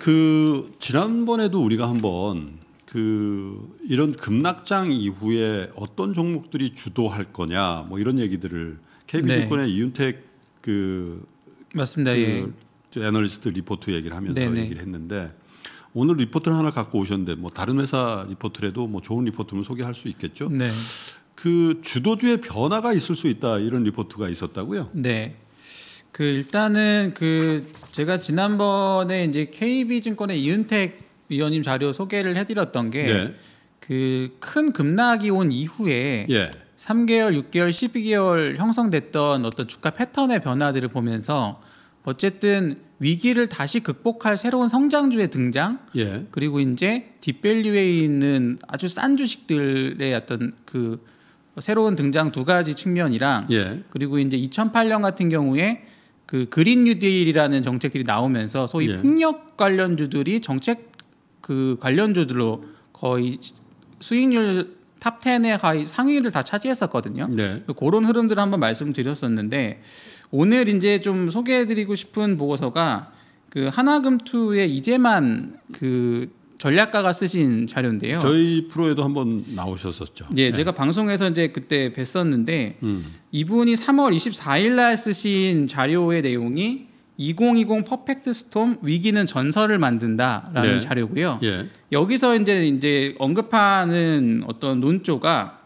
그 지난번에도 우리가 한번 그 이런 급락장 이후에 어떤 종목들이 주도할 거냐 뭐 이런 얘기들을 KB증권의 네. 이윤택 그 맞습니다. 그 예. 애널리스트 리포트 얘기를 하면서 네네. 네. 얘기를 했는데 오늘 리포트를 하나 갖고 오셨는데 뭐 다른 회사 리포트라도 뭐 좋은 리포트면 소개할 수 있겠죠. 네. 그 주도주의 변화가 있을 수 있다 이런 리포트가 있었다고요. 네. 그 일단은 그 제가 지난번에 이제 KB 증권의 이은택 위원님 자료 소개를 해드렸던 게 네. 그큰 급락이 온 이후에 예. 3개월, 6개월, 12개월 형성됐던 어떤 주가 패턴의 변화들을 보면서 어쨌든 위기를 다시 극복할 새로운 성장주의 등장 예. 그리고 이제 딥밸류에 있는 아주 싼 주식들의 어떤 그 새로운 등장 두 가지 측면이랑 예. 그리고 이제 2008년 같은 경우에 그 그린 뉴딜이라는 정책들이 나오면서 소위 예. 폭력 관련주들이 정책 그 관련주들로 거의 수익률 탑 10의 하위 상위를 다 차지했었거든요. 네. 그런 흐름들을 한번 말씀드렸었는데 오늘 이제 좀 소개해드리고 싶은 보고서가 그 하나금투의 이제만 그 전략가가 쓰신 자료인데요. 저희 프로에도 한번 나오셨었죠. 예, 네. 제가 방송에서 이제 그때 뵀었는데 음. 이분이 3월 24일 날 쓰신 자료의 내용이 2020 퍼펙트 스톰 위기는 전설을 만든다라는 네. 자료고요. 예. 여기서 이제 이제 언급하는 어떤 논조가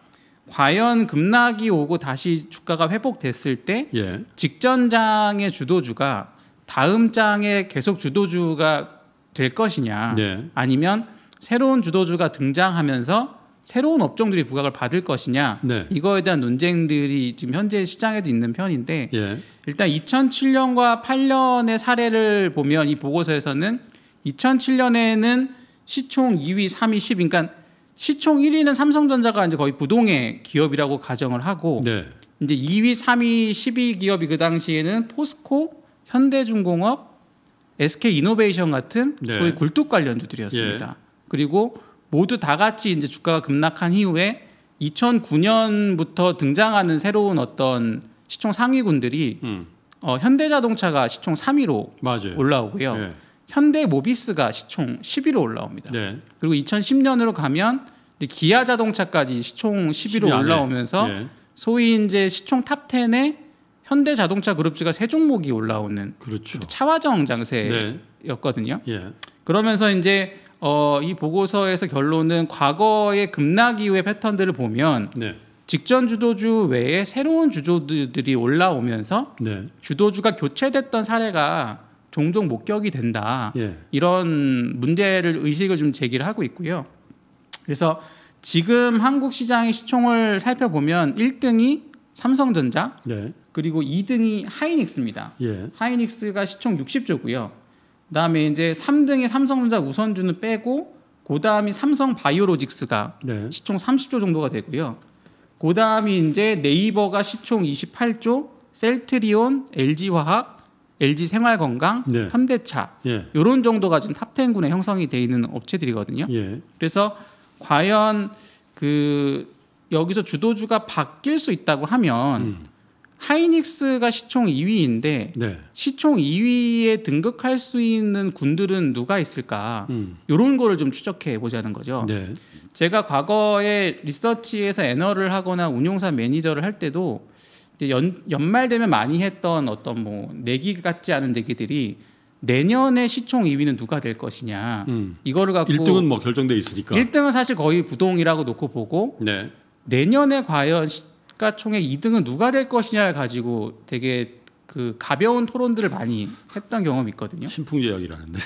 과연 급락이 오고 다시 주가가 회복됐을 때 예. 직전 장의 주도주가 다음 장에 계속 주도주가 될 것이냐 네. 아니면 새로운 주도주가 등장하면서 새로운 업종들이 부각을 받을 것이냐 네. 이거에 대한 논쟁들이 지금 현재 시장에도 있는 편인데 예. 일단 2007년과 8년의 사례를 보면 이 보고서에서는 2007년에는 시총 2위, 3위, 10위 그러니까 시총 1위는 삼성전자가 이제 거의 부동의 기업이라고 가정을 하고 네. 이제 2위, 3위, 10위 기업이 그 당시에는 포스코, 현대중공업, SK 이노베이션 같은 네. 소위 굴뚝 관련주들이었습니다. 예. 그리고 모두 다 같이 이제 주가가 급락한 이후에 2009년부터 등장하는 새로운 어떤 시총 상위군들이 음. 어, 현대자동차가 시총 3위로 맞아요. 올라오고요. 예. 현대모비스가 시총 10위로 올라옵니다. 네. 그리고 2010년으로 가면 기아자동차까지 시총 10위로 올라오면서 예. 소위 이제 시총 탑 10에 현대자동차 그룹주가 세 종목이 올라오는 그렇죠. 그 차화정 장세였거든요. 네. 예. 그러면서 이제 어, 이 보고서에서 결론은 과거의 급락 이후의 패턴들을 보면 네. 직전 주도주 외에 새로운 주도주들이 올라오면서 네. 주도주가 교체됐던 사례가 종종 목격이 된다. 예. 이런 문제를 의식을 좀 제기를 하고 있고요. 그래서 지금 한국 시장의 시총을 살펴보면 1등이 삼성전자, 네. 그리고 2등이 하이닉스입니다. 예. 하이닉스가 시총 60조고요. 그다음에 이제 3등에 삼성전자 우선주는 빼고 그다음이 삼성 바이오로직스가 네. 시총 30조 정도가 되고요. 그다음이 이제 네이버가 시총 28조, 셀트리온, LG화학, LG 생활건강, 네. 현대차 예. 이런 정도가 지금 탑텐군에 형성이 돼 있는 업체들이거든요. 예. 그래서 과연 그 여기서 주도주가 바뀔 수 있다고 하면 음. 하이닉스가 시총 2위인데 네. 시총 2위에 등극할 수 있는 군들은 누가 있을까? 음. 이런 거를 좀 추적해 보자는 거죠. 네. 제가 과거에 리서치에서 애널을 하거나 운용사 매니저를 할 때도 연, 연말 되면 많이 했던 어떤 뭐 내기 같지 않은 내기들이 내년에 시총 2위는 누가 될 것이냐 음. 이거를 갖고 1등은 뭐 결정돼 있으니까 1등은 사실 거의 부동이라고 놓고 보고 네. 내년에 과연 시가총액 2등은 누가 될 것이냐를 가지고 되게 그 가벼운 토론들을 많이 했던 경험이 있거든요. 신풍제약이라는데.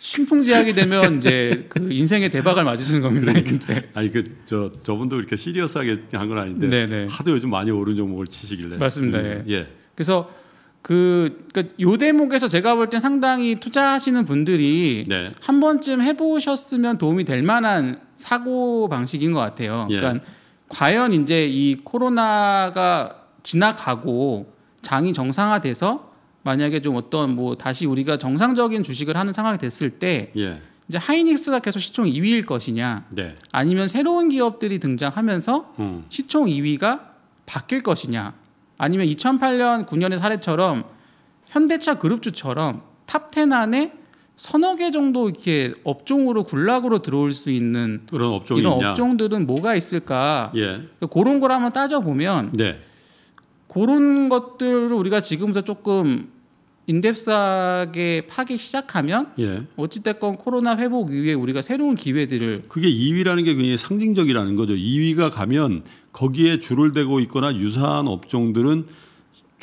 신풍제약이 되면 이제 그 인생의 대박을 맞으시는 겁니다. 그러니까, 아니 그저 저분도 이렇게 시리어스하게 한 건 아닌데 네네. 하도 요즘 많이 오른 종목을 치시길래 맞습니다. 네. 예. 그래서 그, 그 대목에서 제가 볼 땐 상당히 투자하시는 분들이 네. 한 번쯤 해보셨으면 도움이 될 만한 사고 방식인 것 같아요. 예. 그러니까 과연 이제 이 코로나가 지나가고 장이 정상화돼서 만약에 좀 어떤 뭐 다시 우리가 정상적인 주식을 하는 상황이 됐을 때 예. 이제 하이닉스가 계속 시총 2위일 것이냐 네. 아니면 새로운 기업들이 등장하면서 음. 시총 2위가 바뀔 것이냐 아니면 2008년 9년의 사례처럼 현대차 그룹주처럼 탑 10 안에 서너 개 정도 이렇게 업종으로 군락으로 들어올 수 있는 그런 업종이 이런 있냐? 업종들은 뭐가 있을까? 예. 그런 걸 한번 따져 보면 네. 그런 것들을 우리가 지금부터 조금 인덱스하게 파기 시작하면 예. 어찌됐건 코로나 회복 이후에 우리가 새로운 기회들을 그게 2위라는 게 굉장히 상징적이라는 거죠. 2위가 가면 거기에 줄을 대고 있거나 유사한 업종들은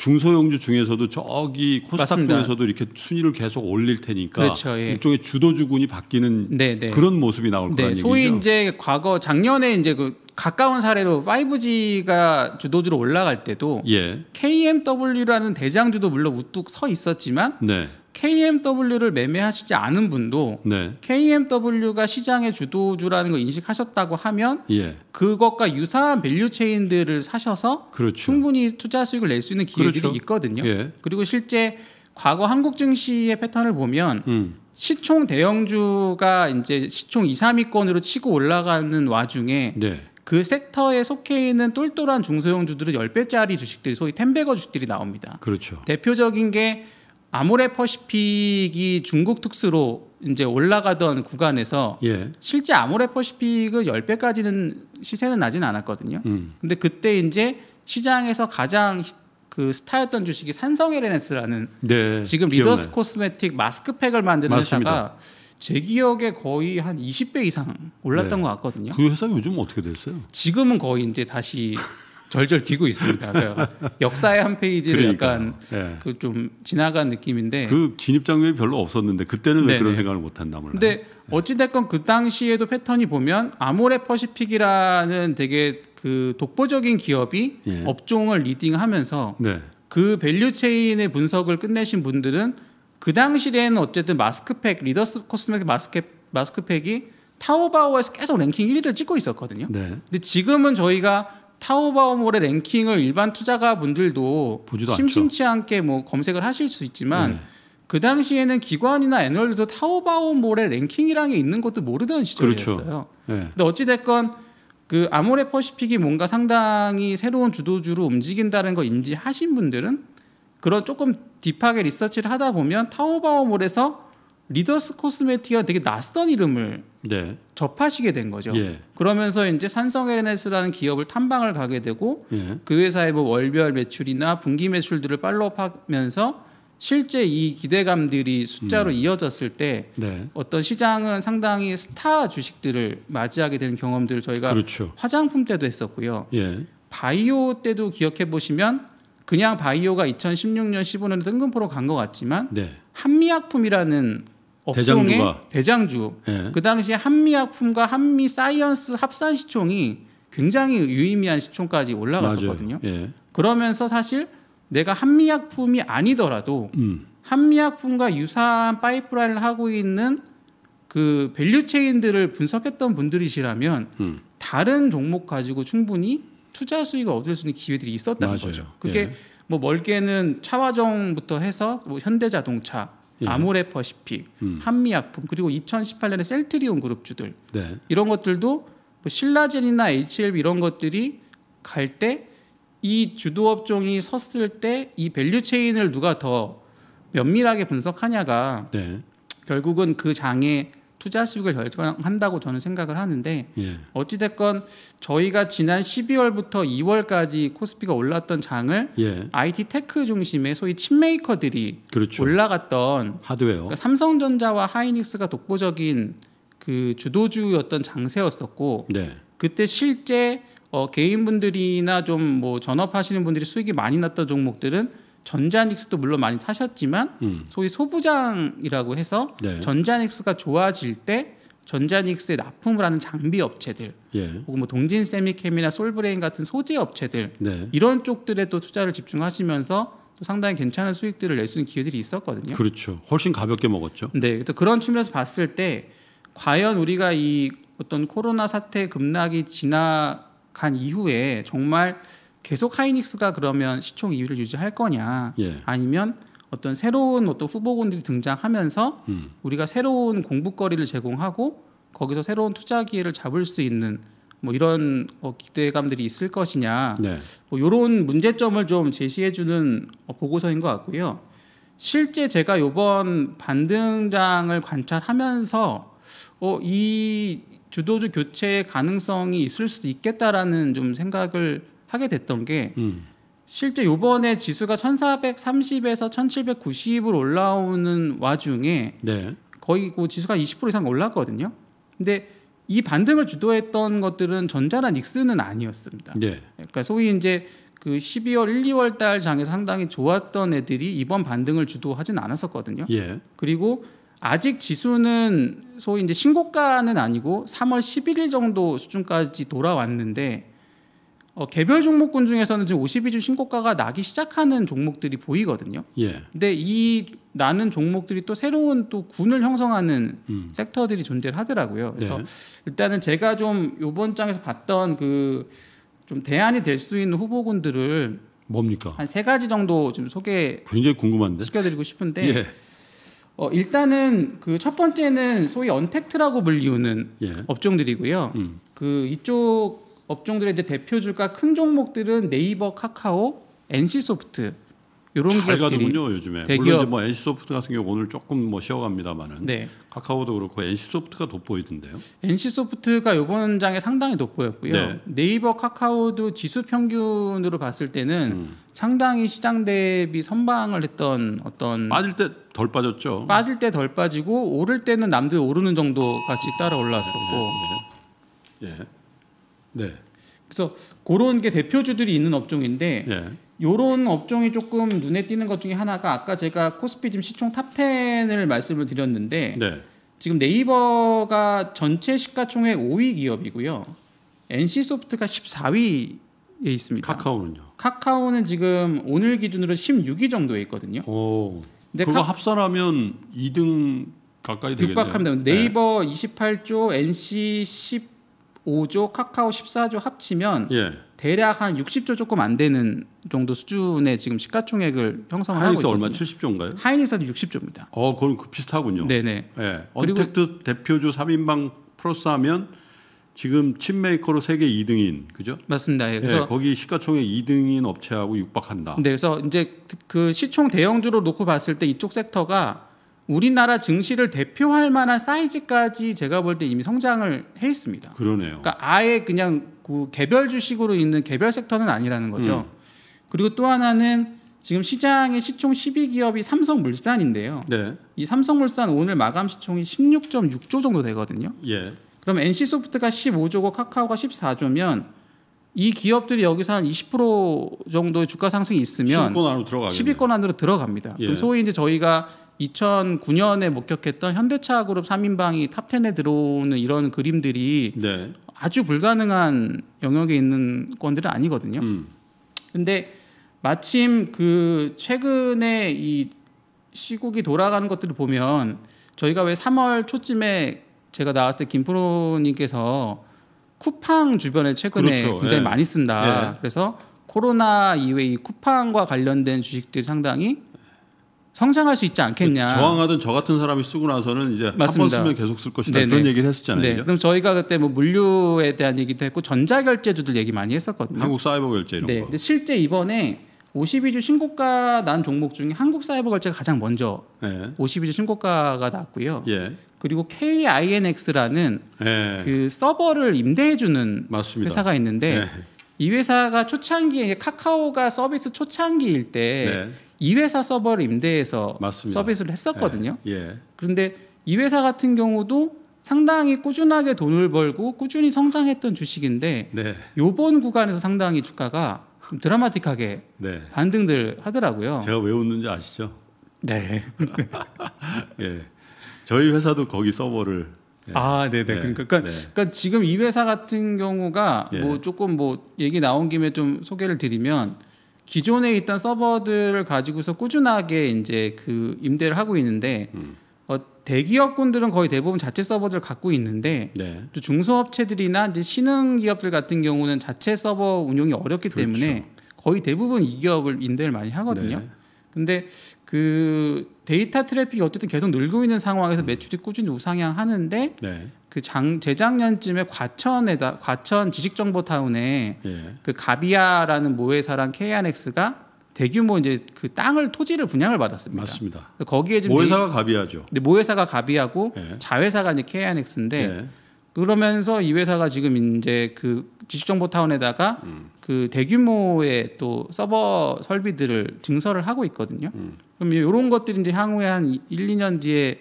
중소형주 중에서도 저기 코스닥에서도 이렇게 순위를 계속 올릴 테니까 그렇죠, 예. 일종의 주도주군이 바뀌는 네네. 네. 그런 모습이 나올 네, 거란 소위 얘기죠. 소위 이제 과거 작년에 이제 그 가까운 사례로 5G가 주도주로 올라갈 때도 예. KMW라는 대장주도 물론 우뚝 서 있었지만 네. KMW를 매매하시지 않은 분도 네. KMW가 시장의 주도주라는 걸 인식하셨다고 하면 예. 그것과 유사한 밸류 체인들을 사셔서 그렇죠. 충분히 투자 수익을 낼 수 있는 기회들이 그렇죠. 있거든요. 예. 그리고 실제 과거 한국 증시의 패턴을 보면 음. 시총 대형주가 이제 시총 2, 3위권으로 치고 올라가는 와중에 네. 그 섹터에 속해 있는 똘똘한 중소형주들은 10배짜리 주식들이 소위 텐베거 주식들이 나옵니다. 그렇죠. 대표적인 게 아모레퍼시픽이 중국 특수로 이제 올라가던 구간에서 예. 실제 아모레퍼시픽을 열배까지는 시세는 나진 않았거든요. 음. 근데 그때 이제 시장에서 가장 그 스타였던 주식이 산성 LNS라는 네, 지금 기억나요. 리더스 코스메틱 마스크팩을 만드는 맞습니다. 회사가 제 기억에 거의 한 20배 이상 올랐던 네. 것 같거든요. 그 회사 요즘 어떻게 됐어요? 지금은 거의 이제 다시 절절 기고 있습니다. 그러니까 역사의 한 페이지를 그러니까요. 약간 네. 예. 그좀 지나간 느낌인데 그 진입 장면이 별로 없었는데 그때는 왜 네네. 그런 생각을 못했나 몰라요. 근데 네. 어찌됐건 그 당시에도 패턴이 보면 아모레 퍼시픽이라는 되게 그 독보적인 기업이 예. 업종을 리딩하면서 네. 그 밸류 체인의 분석을 끝내신 분들은 그 당시에는 어쨌든 마스크팩 리더스 코스메틱 마스크 마스크팩이 타오바오에서 계속 랭킹 1위를 찍고 있었거든요. 네. 근데 지금은 저희가 타오바오몰의 랭킹을 일반 투자가 분들도 심심치 않죠. 않게 뭐 검색을 하실 수 있지만 네. 그 당시에는 기관이나 애널리도 타오바오몰의 랭킹이란 게 있는 것도 모르던 시절이었어요. 그렇죠. 네. 근데 어찌 됐건 그 아모레 퍼시픽이 뭔가 상당히 새로운 주도주로 움직인다는 거 인지하신 분들은 그런 조금 딥하게 리서치를 하다 보면 타오바오몰에서 리더스 코스메틱이 되게 낯선 이름을 네. 접하시게 된 거죠. 예. 그러면서 이제 산성 LNS라는 기업을 탐방을 가게 되고 예. 그 회사의 뭐 월별 매출이나 분기 매출들을 팔로우하면서 실제 이 기대감들이 숫자로 음. 이어졌을 때 네. 어떤 시장은 상당히 스타 주식들을 맞이하게 되는 경험들을 저희가 그렇죠. 화장품 때도 했었고요. 예. 바이오 때도 기억해 보시면 그냥 바이오가 2016년 15년에 뜬금포로 간 것 같지만 네. 한미약품이라는 대장주가. 대장주 예. 그 당시에 한미약품과 한미 사이언스 합산 시총이 굉장히 유의미한 시총까지 올라갔었거든요. 예. 그러면서 사실 내가 한미약품이 아니더라도 음. 한미약품과 유사한 파이프라인을 하고 있는 그 밸류 체인들을 분석했던 분들이시라면 음. 다른 종목 가지고 충분히 투자 수익을 얻을 수 있는 기회들이 있었다는 맞아요. 거죠. 그게 예. 뭐 멀게는 차화정부터 해서 뭐 현대자동차 예. 아모레퍼시픽, 음. 한미약품 그리고 2018년에 셀트리온 그룹주들 네. 이런 것들도 뭐 신라젠이나 HLB 이런 것들이 갈 때 이 주도업종이 섰을 때 이 밸류체인을 누가 더 면밀하게 분석하냐가 네. 결국은 그 장에 투자 수익을 결정한다고 저는 생각을 하는데 예. 어찌됐건 저희가 지난 12월부터 2월까지 코스피가 올랐던 장을 예. IT 테크 중심의 소위 칩메이커들이 그렇죠. 올라갔던 하드웨어 그러니까 삼성전자와 하이닉스가 독보적인 그 주도주였던 장세였었고 네. 그때 실제 어, 개인분들이나 좀 뭐 전업하시는 분들이 수익이 많이 났던 종목들은 전자닉스도 물론 많이 사셨지만 음. 소위 소부장이라고 해서 네. 전자닉스가 좋아질 때 전자닉스에 납품을 하는 장비 업체들 예. 혹은 뭐 동진 세미캠이나 솔브레인 같은 소재 업체들 네. 이런 쪽들에 또 투자를 집중하시면서 또 상당히 괜찮은 수익들을 낼 수 있는 기회들이 있었거든요. 그렇죠. 훨씬 가볍게 먹었죠. 네. 또 그런 측면에서 봤을 때 과연 우리가 이 어떤 코로나 사태 급락이 지나간 이후에 정말 계속 하이닉스가 그러면 시총 2위를 유지할 거냐 예. 아니면 어떤 새로운 어떤 후보군들이 등장하면서 음. 우리가 새로운 공부거리를 제공하고 거기서 새로운 투자 기회를 잡을 수 있는 뭐 이런 어, 기대감들이 있을 것이냐 네. 뭐 이런 문제점을 좀 제시해주는 어, 보고서인 것 같고요. 실제 제가 요번 반등장을 관찰하면서 어, 이 주도주 교체의 가능성이 있을 수도 있겠다라는 좀 생각을 하게 됐던 게 음. 실제 요번에 지수가 1430에서 1790으로 올라오는 와중에 네. 거의 그 지수가 20% 이상 올랐거든요. 근데 이 반등을 주도했던 것들은 전자나 닉스는 아니었습니다. 네. 그러니까 소위 이제 그 12월 1, 2월 달 장에 상당히 좋았던 애들이 이번 반등을 주도하진 않았었거든요. 예. 그리고 아직 지수는 소위 이제 신고가는 아니고 3월 11일 정도 수준까지 돌아왔는데 어, 개별 종목군 중에서는 지금 52주 신고가가 나기 시작하는 종목들이 보이거든요. 예. 근데 이 나는 종목들이 또 새로운 또 군을 형성하는 음. 섹터들이 존재를 하더라고요. 그래서 네. 일단은 제가 좀 요번 장에서 봤던 그 좀 대안이 될 수 있는 후보군들을 뭡니까? 한 세 가지 정도 좀 소개 굉장히 궁금한데 시켜드리고 싶은데 예. 어, 일단은 그 첫 번째는 소위 언택트라고 불리우는 예. 업종들이고요. 음. 그 이쪽 업종들의 이제 대표주가 큰 종목들은 네이버, 카카오, NC소프트 이런 기업들이 군요 요즘에 대기업. 물론 이제 뭐 NC소프트 같은 경우 오늘 조금 뭐 쉬어갑니다만은 네. 카카오도 그렇고 NC소프트가 돋보이던데요. NC소프트가 이번 장에 상당히 돋보였고요. 네. 이버 카카오도 지수 평균으로 봤을 때는 음. 상당히 시장 대비 선방을 했던 어떤 빠질 때 덜 빠졌죠. 빠질 때 덜 빠지고 오를 때는 남들 오르는 정도 같이 따라 올랐었고. 네. 네. 네. 예. 네. 그래서 그런 게 대표주들이 있는 업종인데 이 예. 요런 업종이 조금 눈에 띄는 것 중에 하나가 아까 제가 코스피 지금 시총 탑텐을 말씀을 드렸는데 네. 지금 네이버가 전체 시가총액 5위 기업이고요. NC소프트가 14위에 있습니다. 카카오는요? 카카오는 지금 오늘 기준으로 16위 정도에 있거든요. 오. 근데 그거 카... 합산하면 2등 가까이 되겠네요. 육박합니다. 네이버 네. 28조, NC 10 5조 카카오 14조 합치면 예. 대략 한 60조 조금 안 되는 정도 수준의 지금 시가총액을 형성하고 하이닉스 거 얼마 70조인가요? 하이닉스는 60조입니다. 어, 그건 그 비슷하군요. 네네. 예. 언택트 대표주 3인방 플러스하면 지금 칩메이커로 세계 2등인 그죠? 맞습니다. 예, 예 그래서 예, 거기 시가총액 2등인 업체하고 육박한다. 네, 그래서 이제 그 시총 대형주로 놓고 봤을 때 이쪽 섹터가 우리나라 증시를 대표할 만한 사이즈까지 제가 볼 때 이미 성장을 해 있습니다. 그러네요. 그러니까 아예 그냥 그 개별 주식으로 있는 개별 섹터는 아니라는 거죠. 음. 그리고 또 하나는 지금 시장의 시총 12기업이 삼성물산인데요. 네. 이 삼성물산 오늘 마감 시총이 16.6조 정도 되거든요. 예. 그럼 NC소프트가 15조고 카카오가 14조면 이 기업들이 여기서 한 20% 정도의 주가 상승이 있으면 1 0위권 안으로 들어갑니다. 예. 그럼 소위 이제 저희가 2009년에 목격했던 현대차 그룹 3인방이 탑10에 들어오는 이런 그림들이 네. 아주 불가능한 영역에 있는 건들은 아니거든요. 음. 근데 마침 그 최근에 이 시국이 돌아가는 것들을 보면 저희가 왜 3월 초쯤에 제가 나왔을 때 김프로님께서 쿠팡 주변에 최근에 그렇죠. 굉장히 예. 많이 쓴다. 예. 그래서 코로나 이외에이 쿠팡과 관련된 주식들이 상당히 성장할 수 있지 그 않겠냐. 저항하던 저 같은 사람이 쓰고 나서는 이제 한번 쓰면 계속 쓸 것이다. 네네. 그런 얘기를 했었잖아요. 네. 그럼 저희가 그때 뭐 물류에 대한 얘기도 했고 전자결제주들 얘기 많이 했었거든요. 한국 사이버 결제 이런 네. 거. 근데 실제 이번에 52주 신고가 난 종목 중에 한국 사이버 결제가 가장 먼저 네. 예. 52주 신고가가 났고요. 예. 그리고 KINX라는 예. 그 서버를 임대해주는 맞습니다. 회사가 있는데 예. 이 회사가 초창기에 카카오가 서비스 초창기일 때 네. 이 회사 서버를 임대해서 맞습니다. 서비스를 했었거든요. 예. 예. 그런데 이 회사 같은 경우도 상당히 꾸준하게 돈을 벌고 꾸준히 성장했던 주식인데 네. 요번 구간에서 상당히 주가가 드라마틱하게 네. 반등들 하더라고요. 제가 왜 웃는지 아시죠? 네. 예. 저희 회사도 거기 서버를 예. 아, 네네. 네. 네. 예. 그러니까, 그러니까, 네. 그러니까, 지금 이 회사 같은 경우가 예. 뭐 조금 뭐 얘기 나온 김에 좀 소개를 드리면 기존에 있던 서버들을 가지고서 꾸준하게 이제 그 임대를 하고 있는데 음. 어, 대기업군들은 거의 대부분 자체 서버들을 갖고 있는데 네. 또 중소업체들이나 이제 신흥 기업들 같은 경우는 자체 서버 운영이 어렵기 그렇죠. 때문에 거의 대부분 이 기업을 임대를 많이 하거든요. 네. 근데 그 데이터 트래픽이 어쨌든 계속 늘고 있는 상황에서 매출이 꾸준히 우상향하는데 네. 그 장, 재작년쯤에 과천에다 과천 지식정보타운에 예. 그 가비아라는 모회사랑 KNX가 대규모 이제 그 땅을 토지를 분양을 받았습니다. 맞습니다. 거기에 지금 모회사가 가비하죠. 근데 네, 모회사가 가비하고 예. 자회사가 이제 KNX인데 예. 그러면서 이 회사가 지금 이제 그 지식정보타운에다가 음. 그 대규모의 또 서버 설비들을 증설을 하고 있거든요. 음. 그럼 이런 것들이 이제 향후에 한 1, 2년 뒤에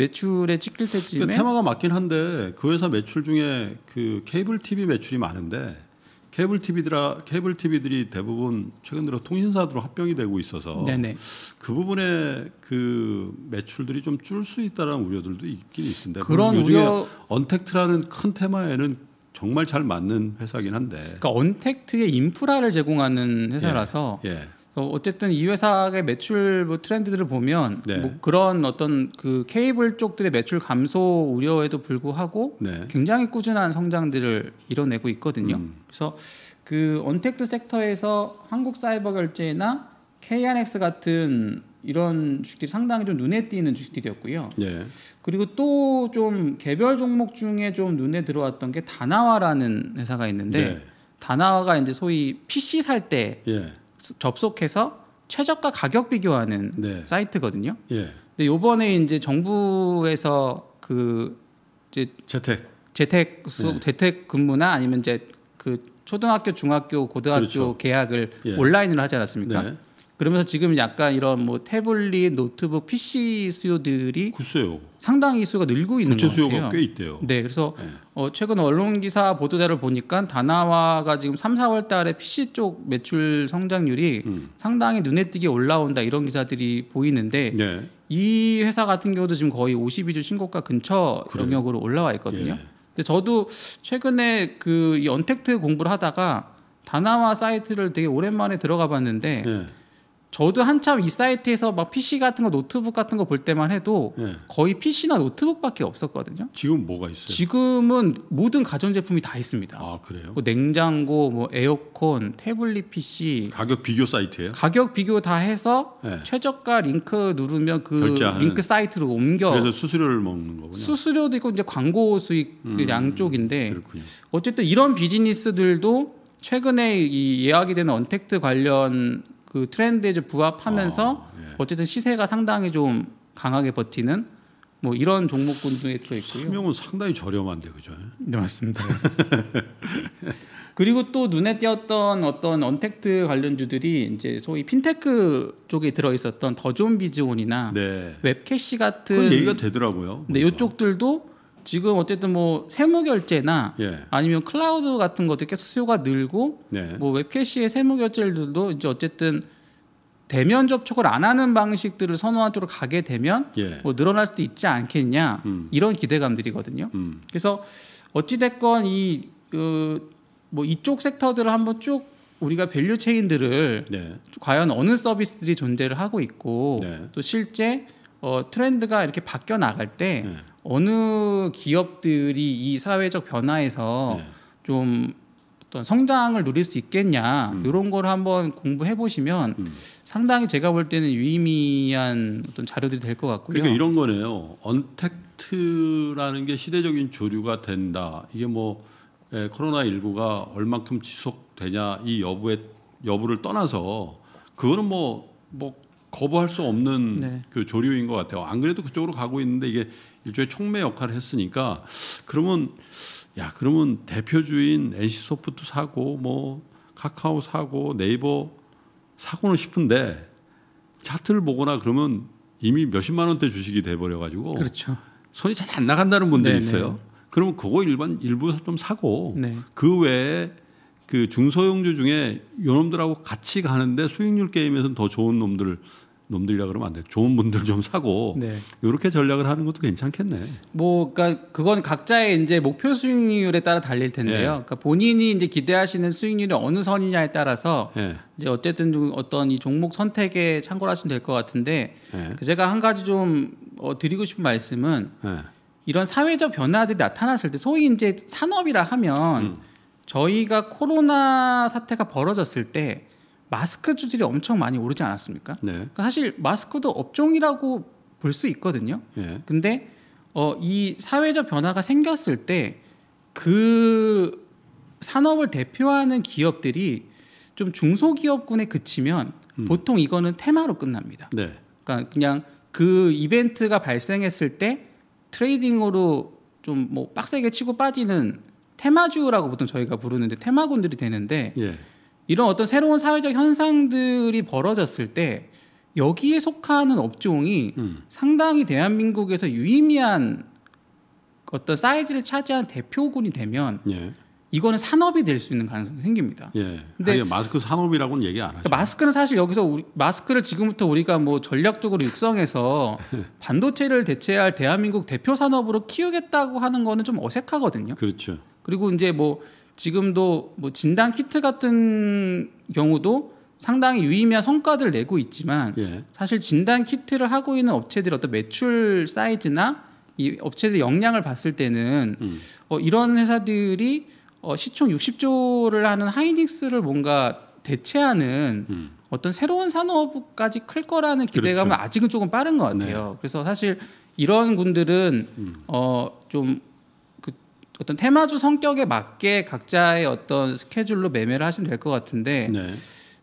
매출에 찍힐 그러니까 때쯤에 그 테마가 맞긴 한데 그 회사 매출 중에 그 케이블 TV 매출이 많은데 케이블 TV들아 케이블 TV들이 대부분 최근 들어 통신사들로 합병이 되고 있어서 네네. 그 부분에 그 매출들이 좀 줄 수 있다라는 우려들도 있긴 있는데 그런 요즘에 우려 언택트라는 큰 테마에는 정말 잘 맞는 회사긴 한데 그러니까 언택트의 인프라를 제공하는 회사라서 예. 예. 어, 어쨌든 이 회사의 매출 뭐 트렌드들을 보면 네. 뭐 그런 어떤 그 케이블 쪽들의 매출 감소 우려에도 불구하고 네. 굉장히 꾸준한 성장들을 이뤄내고 있거든요. 음. 그래서 그 언택트 섹터에서 한국 사이버 결제나 KNX 같은 이런 주식들이 상당히 좀 눈에 띄는 주식들이었고요. 네. 그리고 또 좀 개별 종목 중에 좀 눈에 들어왔던 게 다나와라는 회사가 있는데 네. 다나와가 이제 소위 PC 살때 예. 접속해서 최저가 가격 비교하는 네. 사이트거든요. 예. 근데 요번에 이제 정부에서 그 이제 재택 재택 수, 예. 재택 근무나 아니면 이제 그 초등학교, 중학교, 고등학교 그렇죠. 계약을 예. 온라인으로 하지 않았습니까? 네. 그러면서 지금 약간 이런 뭐 태블릿, 노트북, PC 수요들이 글쎄요. 상당히 수요가 늘고 있는 것 같아요. 수요가 꽤 있대요. 네, 그래서 네. 어, 최근 언론 기사 보도자를 보니까 다나와가 지금 3, 4월 달에 PC 쪽 매출 성장률이 음. 상당히 눈에 띄게 올라온다 이런 기사들이 보이는데 네. 이 회사 같은 경우도 지금 거의 52주 신고가 근처 그래요. 영역으로 올라와 있거든요. 예. 근데 저도 최근에 그이 언택트 공부를 하다가 다나와 사이트를 되게 오랜만에 들어가 봤는데 예. 저도 한참 이 사이트에서 막 PC 같은 거 노트북 같은 거 볼 때만 해도 네. 거의 PC나 노트북밖에 없었거든요. 지금 뭐가 있어요? 지금은 모든 가전 제품이 다 있습니다. 아 그래요? 뭐 냉장고, 뭐 에어컨, 태블릿 PC. 가격 비교 사이트예요? 가격 비교 다 해서 네. 최저가 링크 누르면 그 결제하는. 링크 사이트로 옮겨. 그래서 수수료를 먹는 거군요. 수수료도 있고 이제 광고 수익 음, 양쪽인데. 그렇군요. 어쨌든 이런 비즈니스들도 최근에 이 예약이 되는 언택트 관련 그 트렌드에 좀 부합하면서 아, 예. 어쨌든 시세가 상당히 좀 강하게 버티는 뭐 이런 종목군들이 들 있고요. 상명은 상당히 저렴한데 그죠? 네 맞습니다. 그리고 또 눈에 띄었던 어떤 언택트 관련주들이 이제 소위 핀테크 쪽에 들어 있었던 더존 비즈온이나 네. 웹캐시 같은 얘기가 되더라고요. 네, 이쪽들도 지금 어쨌든 뭐 세무 결제나 예. 아니면 클라우드 같은 것들 계속 수요가 늘고 네. 뭐 웹캐시의 세무 결제들도 이제 어쨌든 대면 접촉을 안 하는 방식들을 선호한 쪽으로 가게 되면 예. 뭐 늘어날 수도 있지 않겠냐 음. 이런 기대감들이거든요. 음. 그래서 어찌 됐건 이 그 뭐 이쪽 섹터들을 한번 쭉 우리가 밸류 체인들을 네. 과연 어느 서비스들이 존재를 하고 있고 네. 또 실제 어, 트렌드가 이렇게 바뀌어 나갈 때 네. 어느 기업들이 이 사회적 변화에서 네. 좀 어떤 성장을 누릴 수 있겠냐 음. 이런 걸 한번 공부해 보시면 음. 상당히 제가 볼 때는 유의미한 어떤 자료들이 될 것 같고요. 그러니까 이런 거네요. 언택트라는 게 시대적인 조류가 된다. 이게 뭐 예, 코로나 19가 얼만큼 지속되냐 이 여부에 여부를 떠나서 그거는 뭐뭐 뭐, 뭐 거부할 수 없는 네. 그 조류인 것 같아요. 안 그래도 그쪽으로 가고 있는데 이게 일종의 촉매 역할을 했으니까 그러면 야 그러면 대표주인 NC 소프트 사고 뭐 카카오 사고 네이버 사고는 싶은데 차트를 보거나 그러면 이미 몇십만 원대 주식이 돼버려 가지고 그렇죠. 손이 잘 안 나간다는 분들이 네네. 있어요. 그러면 그거 일반 일부 좀 사고 네. 그 외에 그 중소형주 중에 요놈들하고 같이 가는데 수익률 게임에서는 더 좋은 놈들을 놈들이라 그러면 안 돼. 좋은 분들 좀 사고 네. 이렇게 전략을 하는 것도 괜찮겠네. 뭐 그러니까 그건 각자의 이제 목표 수익률에 따라 달릴 텐데요. 예. 그러니까 본인이 이제 기대하시는 수익률이 어느 선이냐에 따라서 예. 이제 어쨌든 어떤 이 종목 선택에 참고를 하시면 될 것 같은데 예. 그 제가 한 가지 좀 어, 드리고 싶은 말씀은 예. 이런 사회적 변화들이 나타났을 때 소위 이제 산업이라 하면 음. 저희가 코로나 사태가 벌어졌을 때 마스크 주질이 엄청 많이 오르지 않았습니까? 네. 그러니까 사실 마스크도 업종이라고 볼 수 있거든요. 네. 근데 어, 이 사회적 변화가 생겼을 때 그 산업을 대표하는 기업들이 좀 중소기업군에 그치면 음. 보통 이거는 테마로 끝납니다. 네. 그러니까 그냥 그 이벤트가 발생했을 때 트레이딩으로 좀 뭐 빡세게 치고 빠지는 테마주라고 보통 저희가 부르는데 테마군들이 되는데 예. 이런 어떤 새로운 사회적 현상들이 벌어졌을 때 여기에 속하는 업종이 음. 상당히 대한민국에서 유의미한 어떤 사이즈를 차지한 대표군이 되면 예. 이거는 산업이 될 수 있는 가능성이 생깁니다. 예. 근데 아니, 마스크 산업이라고는 얘기 안 하죠. 그러니까 마스크는 사실 여기서 우리, 마스크를 지금부터 우리가 뭐 전략적으로 육성해서 반도체를 대체할 대한민국 대표 산업으로 키우겠다고 하는 거는 좀 어색하거든요. 그렇죠. 그리고 이제 뭐 지금도 뭐 진단 키트 같은 경우도 상당히 유의미한 성과를 내고 있지만 예. 사실 진단 키트를 하고 있는 업체들 의 어떤 매출 사이즈나 이 업체들 의 역량을 봤을 때는 음. 어, 이런 회사들이 어, 시총 60조를 하는 하이닉스를 뭔가 대체하는 음. 어떤 새로운 산업까지 클 거라는 기대감은 그렇죠. 아직은 조금 빠른 것 같아요. 네. 그래서 사실 이런 분들은 음. 어좀 어떤 테마주 성격에 맞게 각자의 어떤 스케줄로 매매를 하시면 될 것 같은데 네.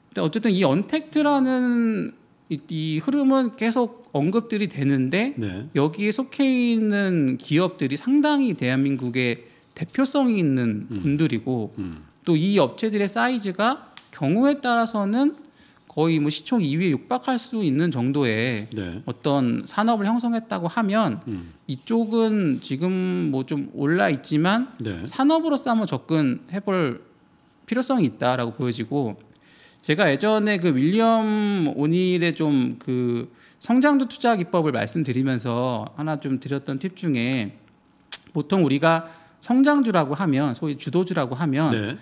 근데 어쨌든 이 언택트라는 이, 이, 흐름은 계속 언급들이 되는데 네. 여기에 속해 있는 기업들이 상당히 대한민국의 대표성이 있는 음. 군들이고 음. 또이 업체들의 사이즈가 경우에 따라서는 거의 뭐 시총 2위에 육박할 수 있는 정도의 네. 어떤 산업을 형성했다고 하면 음. 이쪽은 지금 뭐 좀 올라 있지만 네. 산업으로서 한번 접근해볼 필요성이 있다라고 보여지고 제가 예전에 그 윌리엄 오닐의 좀 그 성장주 투자 기법을 말씀드리면서 하나 좀 드렸던 팁 중에 보통 우리가 성장주라고 하면 소위 주도주라고 하면 네.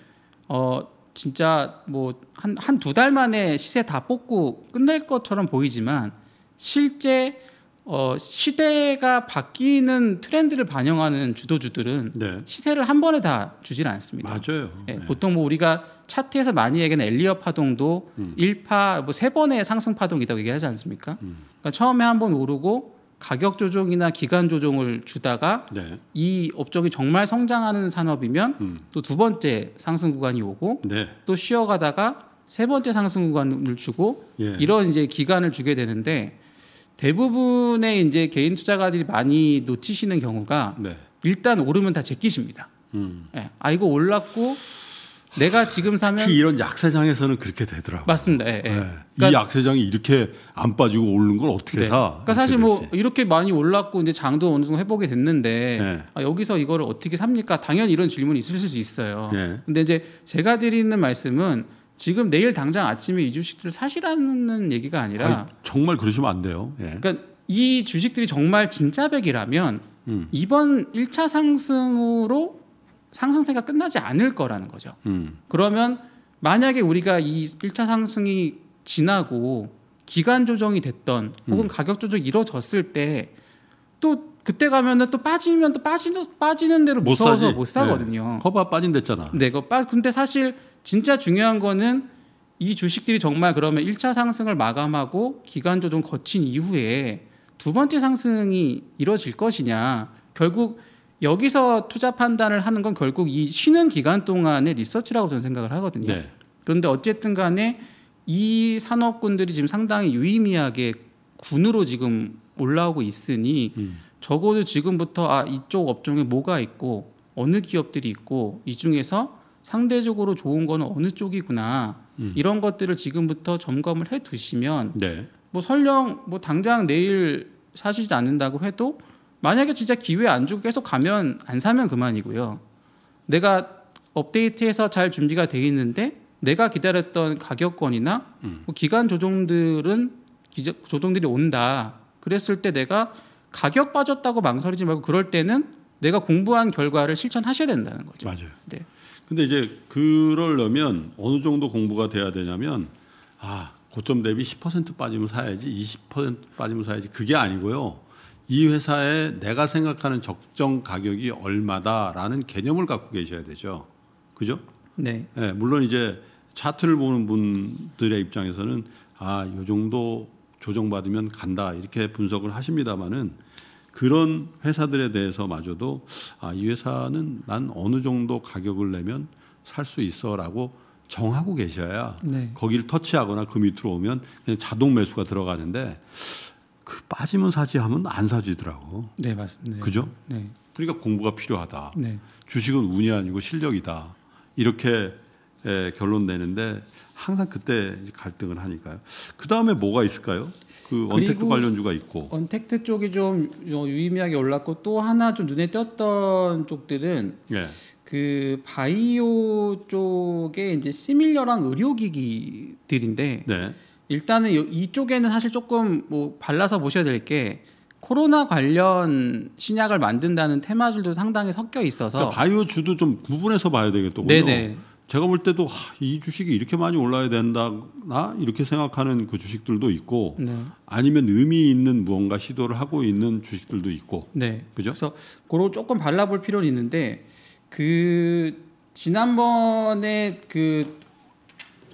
어 진짜 뭐 한 한 두 달 만에 시세 다 뽑고 끝낼 것처럼 보이지만 실제 어, 시대가 바뀌는 트렌드를 반영하는 주도주들은 네. 시세를 한 번에 다 주질 않습니다. 맞아요. 예, 네. 보통 뭐 우리가 차트에서 많이 얘기하는 엘리어 파동도 음. 1파 뭐 세 번의 상승 파동이라고 얘기하지 않습니까? 음. 그러니까 처음에 한번 오르고 가격 조정이나 기간 조정을 주다가 네. 이 업종이 정말 성장하는 산업이면 음. 또두 번째 상승 구간이 오고 네. 또 쉬어가다가 세 번째 상승 구간을 주고 예. 이런 이제 기간을 주게 되는데 대부분의 이제 개인 투자가들이 많이 놓치시는 경우가 네. 일단 오르면 다 제끼십니다. 음. 예. 아 이거 올랐고 내가 지금 사면 특히 이런 약세장에서는 그렇게 되더라고요. 맞습니다. 예, 예. 네. 그러니까, 이 약세장이 이렇게 안 빠지고 오르는 걸 어떻게 네. 사? 그러니까 사실 되지. 뭐 이렇게 많이 올랐고 이제 장도 어느 정도 회복이 됐는데 네. 아, 여기서 이걸 어떻게 삽니까? 당연히 이런 질문이 있을 수 있어요. 네. 근데 이제 제가 드리는 말씀은 지금 내일 당장 아침에 이주식들 사시라는 얘기가 아니라 아니, 정말 그러시면 안 돼요. 예. 그러니까 이 주식들이 정말 진짜백이라면 음. 이번 1차 상승으로 상승세가 끝나지 않을 거라는 거죠. 음. 그러면 만약에 우리가 이 1차 상승이 지나고 기간 조정이 됐던 혹은 음. 가격 조정이 이뤄졌을 때 또 그때 가면또 빠지면 또 빠지는 빠지는 대로 무서워서 못, 못 네. 사거든요. 네. 커버 빠진댔잖아. 네, 그 빠. 근데 사실 진짜 중요한 거는 이 주식들이 정말 그러면 1차 상승을 마감하고 기간 조정 거친 이후에 두 번째 상승이 이뤄질 것이냐 결국 여기서 투자 판단을 하는 건 결국 이 쉬는 기간 동안의 리서치라고 저는 생각을 하거든요. 네. 그런데 어쨌든 간에 이 산업군들이 지금 상당히 유의미하게 군으로 지금 올라오고 있으니 음. 적어도 지금부터 아 이쪽 업종에 뭐가 있고 어느 기업들이 있고 이 중에서 상대적으로 좋은 건 어느 쪽이구나 음. 이런 것들을 지금부터 점검을 해 두시면 네. 뭐 설령 뭐 당장 내일 사시지 않는다고 해도 만약에 진짜 기회 안 주고 계속 가면 안 사면 그만이고요. 내가 업데이트해서 잘 준비가 돼 있는데 내가 기다렸던 가격권이나 음. 뭐 기간 조정들은 기저, 조정들이 온다. 그랬을 때 내가 가격 빠졌다고 망설이지 말고 그럴 때는 내가 공부한 결과를 실천하셔야 된다는 거죠. 맞아요. 네. 근데 이제 그럴려면 어느 정도 공부가 돼야 되냐면 아 고점 대비 10% 빠지면 사야지 20% 빠지면 사야지 그게 아니고요. 이 회사에 내가 생각하는 적정 가격이 얼마다라는 개념을 갖고 계셔야 되죠. 그죠? 네. 네 물론 이제 차트를 보는 분들의 입장에서는 아, 요 정도 조정받으면 간다 이렇게 분석을 하십니다만은 그런 회사들에 대해서마저도 아, 이 회사는 난 어느 정도 가격을 내면 살 수 있어라고 정하고 계셔야 네. 거기를 터치하거나 그 밑으로 오면 그냥 자동 매수가 들어가는데 그 빠지면 사지 하면 안 사지더라고. 네, 맞습니다. 그죠? 네. 그러니까 공부가 필요하다. 네. 주식은 운이 아니고 실력이다. 이렇게 에, 결론 내는데 항상 그때 갈등을 하니까요. 그 다음에 뭐가 있을까요? 그 언택트 관련주가 있고 언택트 쪽이 좀 유의미하게 올랐고 또 하나 좀 눈에 띄었던 쪽들은 예. 그 바이오 쪽에 이제 시밀러랑 의료기기들인데 네. 일단은 이쪽에는 사실 조금 뭐 발라서 보셔야 될 게 코로나 관련 신약을 만든다는 테마줄도 상당히 섞여 있어서 그러니까 바이오주도 좀 구분해서 봐야 되겠더군요. 네네. 제가 볼 때도 하, 이 주식이 이렇게 많이 올라야 된다나 이렇게 생각하는 그 주식들도 있고 네. 아니면 의미 있는 무언가 시도를 하고 있는 주식들도 있고 네. 그죠? 그래서 그걸 조금 발라볼 필요는 있는데 그 지난번에 그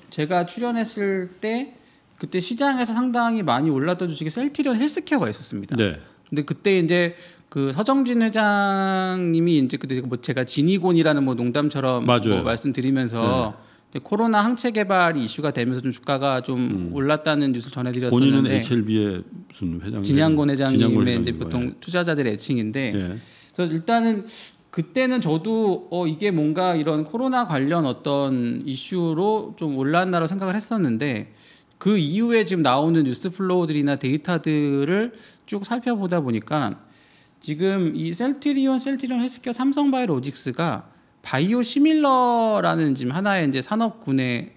제가 출연했을 때 그때 시장에서 상당히 많이 올랐던 주식이 셀티리온 헬스케어가 있었습니다. 네. 근데 그때 이제 그 서정진 회장님이 이제 그때 뭐 제가 지니곤이라는 뭐 농담처럼 뭐 말씀드리면서 네. 코로나 항체 개발이 이슈가 되면서 좀 주가가 좀 음. 올랐다는 뉴스 전해드렸었는데 본인은 HLB의 무슨 회장 진양곤 회장님의 이제 보통 네. 투자자들의 애칭인데 예. 그래서 일단은 그때는 저도 어 이게 뭔가 이런 코로나 관련 어떤 이슈로 좀 올랐나라고 생각을 했었는데 그 이후에 지금 나오는 뉴스 플로우들이나 데이터들을 쭉 살펴보다 보니까 지금 이 셀트리온, 셀트리온 헬스케어 삼성바이오로직스가 바이오 시밀러라는 지금 하나의 이제 산업군에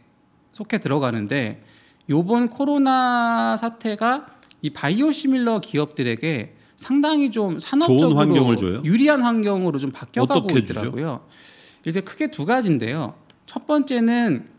속해 들어가는데 요번 코로나 사태가 이 바이오 시밀러 기업들에게 상당히 좀 산업적으로 환경을 유리한 환경으로 좀 바뀌어가고 있더라고요. 일단 크게 두 가지인데요. 첫 번째는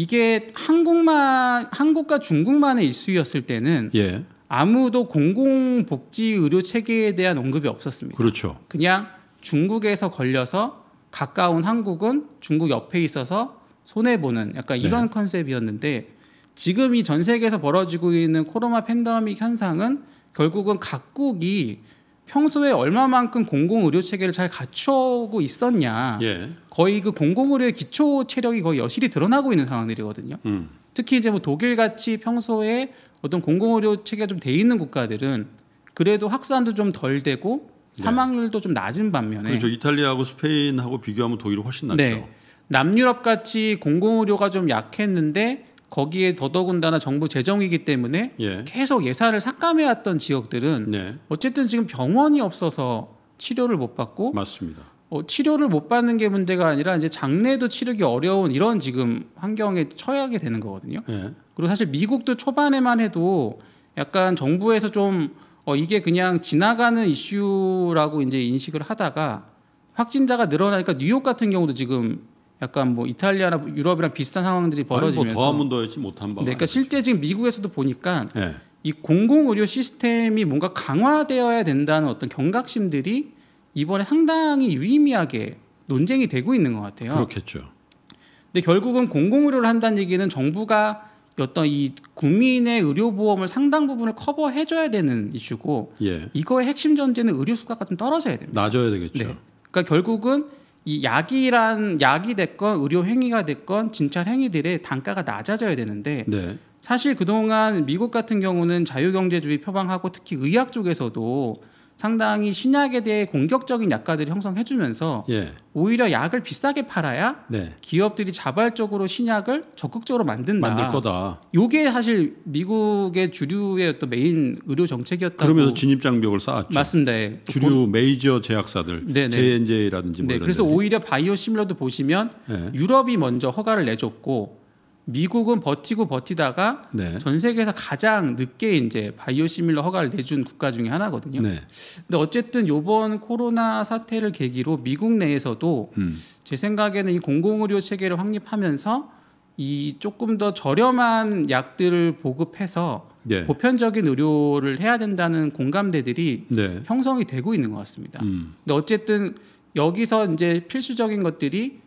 이게 한국만 한국과 중국만의 이슈였을 때는 예. 아무도 공공복지 의료 체계에 대한 언급이 없었습니다. 그렇죠. 그냥 중국에서 걸려서 가까운 한국은 중국 옆에 있어서 손해 보는 약간 이런 네. 컨셉이었는데 지금 이 전 세계에서 벌어지고 있는 코로나 팬데믹 현상은 결국은 각국이 평소에 얼마만큼 공공의료 체계를 잘 갖추고 있었냐. 예. 거의 그 공공의료의 기초 체력이 거의 여실히 드러나고 있는 상황들이거든요. 음. 특히 이제 뭐 독일 같이 평소에 어떤 공공의료 체계가 좀 돼 있는 국가들은 그래도 확산도 좀 덜 되고 네. 사망률도 네. 좀 낮은 반면에 그렇죠. 이탈리아하고 스페인하고 비교하면 독일이 훨씬 낫죠. 네. 남유럽 같이 공공의료가 좀 약했는데 거기에 더더군다나 정부 재정이기 때문에 예. 계속 예산을 삭감해왔던 지역들은 네. 어쨌든 지금 병원이 없어서 치료를 못 받고 맞습니다. 어, 치료를 못 받는 게 문제가 아니라 이제 장례도 치르기 어려운 이런 지금 환경에 처하게 되는 거거든요. 예. 그리고 사실 미국도 초반에만 해도 약간 정부에서 좀 어, 이게 그냥 지나가는 이슈라고 이제 인식을 하다가 확진자가 늘어나니까 뉴욕 같은 경우도 지금 약간 뭐 이탈리아나 유럽이랑 비슷한 상황들이 뭐 벌어지면서 뭐 더하면 더했지 못한 바. 네, 그러니까 실제 지금 미국에서도 보니까 네. 이 공공 의료 시스템이 뭔가 강화되어야 된다는 어떤 경각심들이 이번에 상당히 유의미하게 논쟁이 되고 있는 것 같아요. 그렇겠죠. 근데 결국은 공공 의료를 한다는 얘기는 정부가 어떤 이 국민의 의료 보험을 상당 부분을 커버해 줘야 되는 이슈고 예. 이거의 핵심 전제는 의료 수가 같은 떨어져야 됩니다. 낮아야 되겠죠. 네. 그러니까 결국은 이 약이란 약이 됐건 의료 행위가 됐건 진찰 행위들의 단가가 낮아져야 되는데 네. 사실 그동안 미국 같은 경우는 자유경제주의 표방하고 특히 의학 쪽에서도 상당히 신약에 대해 공격적인 약가들이 형성해주면서 예. 오히려 약을 비싸게 팔아야 네. 기업들이 자발적으로 신약을 적극적으로 만든다. 만들 거다. 이게 사실 미국의 주류의 어떤 메인 의료 정책이었다고. 그러면서 진입 장벽을 쌓았죠. 맞습니다. 예. 주류 메이저 제약사들, 네네. 네. J&J라든지 뭐 네. 이런. 그래서 데 오히려 바이오 시밀러도 보시면 예. 유럽이 먼저 허가를 내줬고 미국은 버티고 버티다가 네. 전 세계에서 가장 늦게 이제 바이오시밀러 허가를 내준 국가 중에 하나거든요. 네. 근데 어쨌든 요번 코로나 사태를 계기로 미국 내에서도 음. 제 생각에는 이 공공의료 체계를 확립하면서 이 조금 더 저렴한 약들을 보급해서 네. 보편적인 의료를 해야 된다는 공감대들이 네. 형성이 되고 있는 것 같습니다. 음. 근데 어쨌든 여기서 이제 필수적인 것들이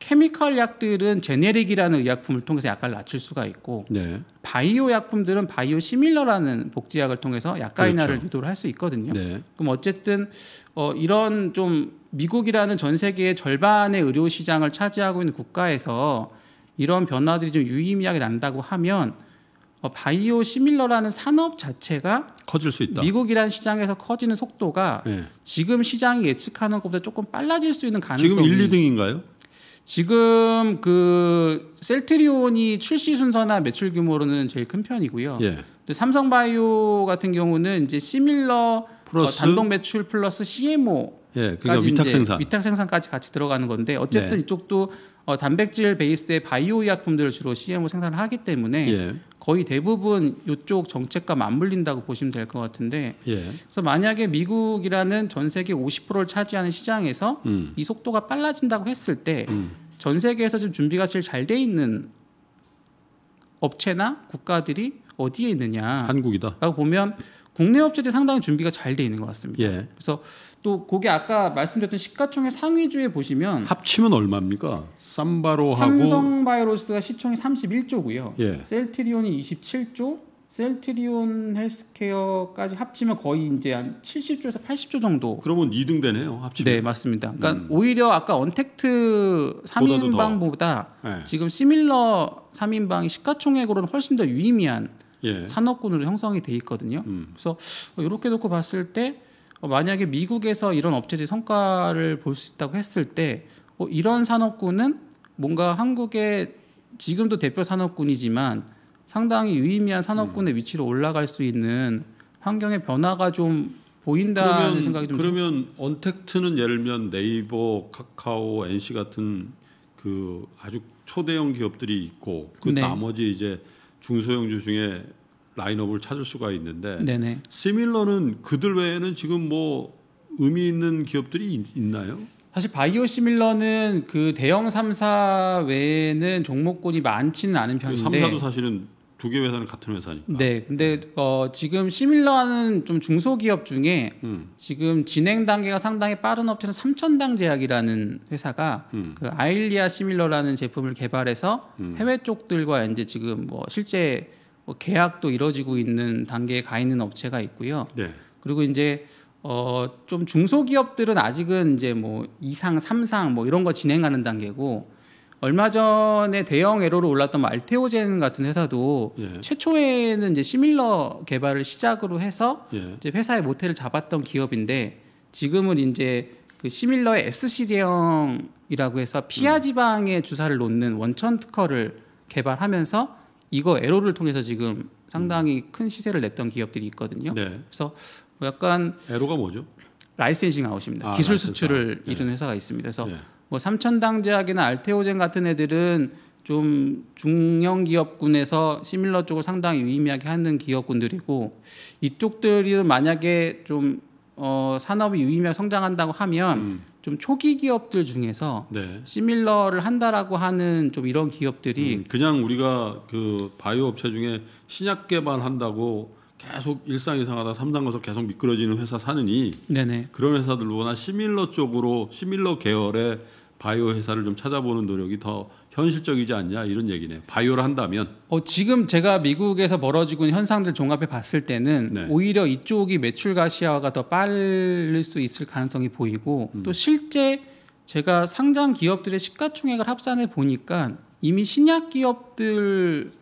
케미컬 약들은 제네릭이라는 의약품을 통해서 약간 낮출 수가 있고 네. 바이오 약품들은 바이오 시밀러라는 복지약을 통해서 약간인나를 그렇죠. 유도를 할 수 있거든요. 네. 그럼 어쨌든 어, 이런 좀 미국이라는 전 세계의 절반의 의료 시장을 차지하고 있는 국가에서 이런 변화들이 좀 유의미하게 난다고 하면 어, 바이오 시밀러라는 산업 자체가 커질 수 있다. 미국이라는 시장에서 커지는 속도가 네. 지금 시장이 예측하는 것보다 조금 빨라질 수 있는 가능성이 지금 1, 2등인가요? 지금 그 셀트리온이 출시 순서나 매출 규모로는 제일 큰 편이고요. 예. 근데 삼성바이오 같은 경우는 이제 시밀러 어, 단독 매출 플러스 CMO 예, 그러니까 위탁 생산. 위탁 생산까지 같이 들어가는 건데 어쨌든 네. 이쪽도 어, 단백질 베이스의 바이오 의약품들을 주로 CMO 생산을 하기 때문에 예. 거의 대부분 이쪽 정책과 맞물린다고 보시면 될 것 같은데 예. 그래서 만약에 미국이라는 전 세계 50%를 차지하는 시장에서 음. 이 속도가 빨라진다고 했을 때 음. 전 세계에서 지금 준비가 제일 잘 돼 있는 업체나 국가들이 어디에 있느냐? 한국이다. 라고 보면 국내 업체들이 상당히 준비가 잘 돼 있는 것 같습니다. 예. 그래서 또 그게 아까 말씀드렸던 시가총액 상위주에 보시면 합치면 얼마입니까? 삼바로하고 삼성바이오로스가 시총이 31조고요. 예. 셀트리온이 27조, 셀트리온 헬스케어까지 합치면 거의 이제 한 70조에서 80조 정도. 그러면 2등 되네요, 합치면. 네, 맞습니다. 그러니까 음. 오히려 아까 언택트 3인방보다 네. 지금 시밀러 3인방이 시가총액으로는 훨씬 더 유의미한 예. 산업군으로 형성이 돼 있거든요. 음. 그래서 이렇게 놓고 봤을 때 어, 만약에 미국에서 이런 업체들이 성과를 볼 수 있다고 했을 때 어, 이런 산업군은 뭔가 한국의 지금도 대표 산업군이지만 상당히 유의미한 산업군의 음. 위치로 올라갈 수 있는 환경의 변화가 좀 보인다는 그러면, 생각이 좀 그러면 언택트는 예를 들면 네이버, 카카오, NC 같은 그 아주 초대형 기업들이 있고 그 네. 나머지 이제 중소형주 중에 라인업을 찾을 수가 있는데 네네. 시밀러는 그들 외에는 지금 뭐 의미 있는 기업들이 있나요? 사실 바이오 시밀러는 그 대형 삼사 외에는 종목군이 많지는 않은 편인데 삼사도 사실은 두개 회사는 같은 회사니까. 네, 근데 어, 지금 시밀러는좀 중소기업 중에 음. 지금 진행 단계가 상당히 빠른 업체는 삼천당 제약이라는 회사가 음. 그 아일리아 시밀러라는 제품을 개발해서 음. 해외 쪽들과 이제 지금 뭐 실제 뭐 계약도 이뤄지고 있는 단계에 가 있는 업체가 있고요. 네. 그리고 이제 어, 좀 중소기업들은 아직은 이제 뭐 이상 삼상뭐 이런 거 진행하는 단계고 얼마 전에 대형 에러로 올랐던 알테오젠 같은 회사도 예. 최초에는 이제 시밀러 개발을 시작으로 해서 예. 이제 회사의 모텔을 잡았던 기업인데 지금은 이제 그 시밀러의 SC 제형이라고 해서 피하 음. 지방에 주사를 놓는 원천 특허를 개발하면서 이거 에러를 통해서 지금 상당히 음. 큰 시세를 냈던 기업들이 있거든요. 네. 그래서 뭐 약간 에러가 뭐죠? 라이센싱 아웃입니다. 아, 기술 수출을 예. 이룬 회사가 있습니다. 그래서 네. 뭐 삼천당제약이나 알테오젠 같은 애들은 좀 중형 기업군에서 시밀러 쪽을 상당히 유의미하게 하는 기업군들이고 이쪽들이 만약에 좀 어, 산업이 유의미하게 성장한다고 하면 음. 좀 초기 기업들 중에서 네. 시밀러를 한다라고 하는 좀 이런 기업들이 음, 그냥 우리가 그 바이오 업체 중에 신약 개발한다고 계속 일상 이상하다 삼상 가서 계속 미끄러지는 회사 사느니 네네. 그런 회사들보다 시밀러 쪽으로 시밀러 계열의 바이오 회사를 좀 찾아보는 노력이 더 현실적이지 않냐 이런 얘기네. 바이오를 한다면 어, 지금 제가 미국에서 벌어지고 있는 현상들 종합해 봤을 때는 네. 오히려 이쪽이 매출가시화가더 빠를 수 있을 가능성이 보이고 음. 또 실제 제가 상장 기업들의 시가총액을 합산해 보니까 이미 신약 기업들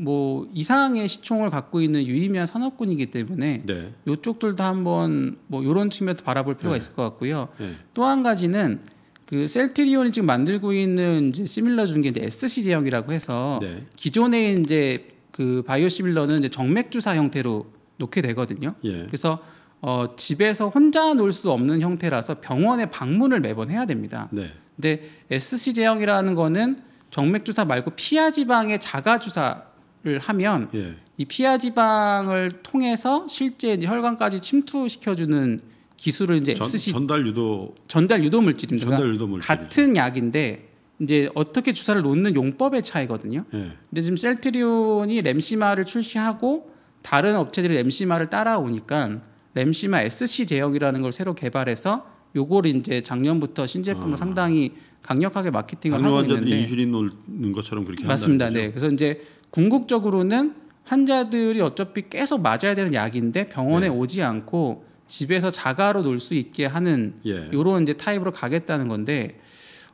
뭐 이상의 시총을 갖고 있는 유의미한 산업군이기 때문에 네. 이쪽들도 한번 뭐요런 측면에서 바라볼 필요가 네. 있을 것 같고요. 네. 또한 가지는 그 셀트리온이 지금 만들고 있는 이제 시밀러 중에 이제 SC 제형이라고 해서 네. 기존에 이제 그 바이오 시밀러는 이제 정맥 주사 형태로 놓게 되거든요. 예. 그래서 어 집에서 혼자 놀 수 없는 형태라서 병원에 방문을 매번 해야 됩니다. 네. 근데 SC 제형이라는 거는 정맥 주사 말고 피하 지방의 자가 주사 를 하면 예. 이 피하 지방을 통해서 실제 혈관까지 침투시켜주는 기술을 이제 전, SC 전달 유도 전달 유도 물질입니다. 전달 그러니까 유도 물질 같은 약인데 이제 어떻게 주사를 놓는 용법의 차이거든요. 예. 근데 지금 셀트리온이 램시마를 출시하고 다른 업체들이 램시마를 따라오니까 램시마 SC 제형이라는 걸 새로 개발해서 요걸 이제 작년부터 신제품을 아. 상당히 강력하게 마케팅을 하고 있는데 인슐린 놓는 것처럼 그렇게 맞습니다. 네. 그래서 이제 궁극적으로는 환자들이 어차피 계속 맞아야 되는 약인데 병원에 네. 오지 않고 집에서 자가로 놀 수 있게 하는 예. 요런 이제 타입으로 가겠다는 건데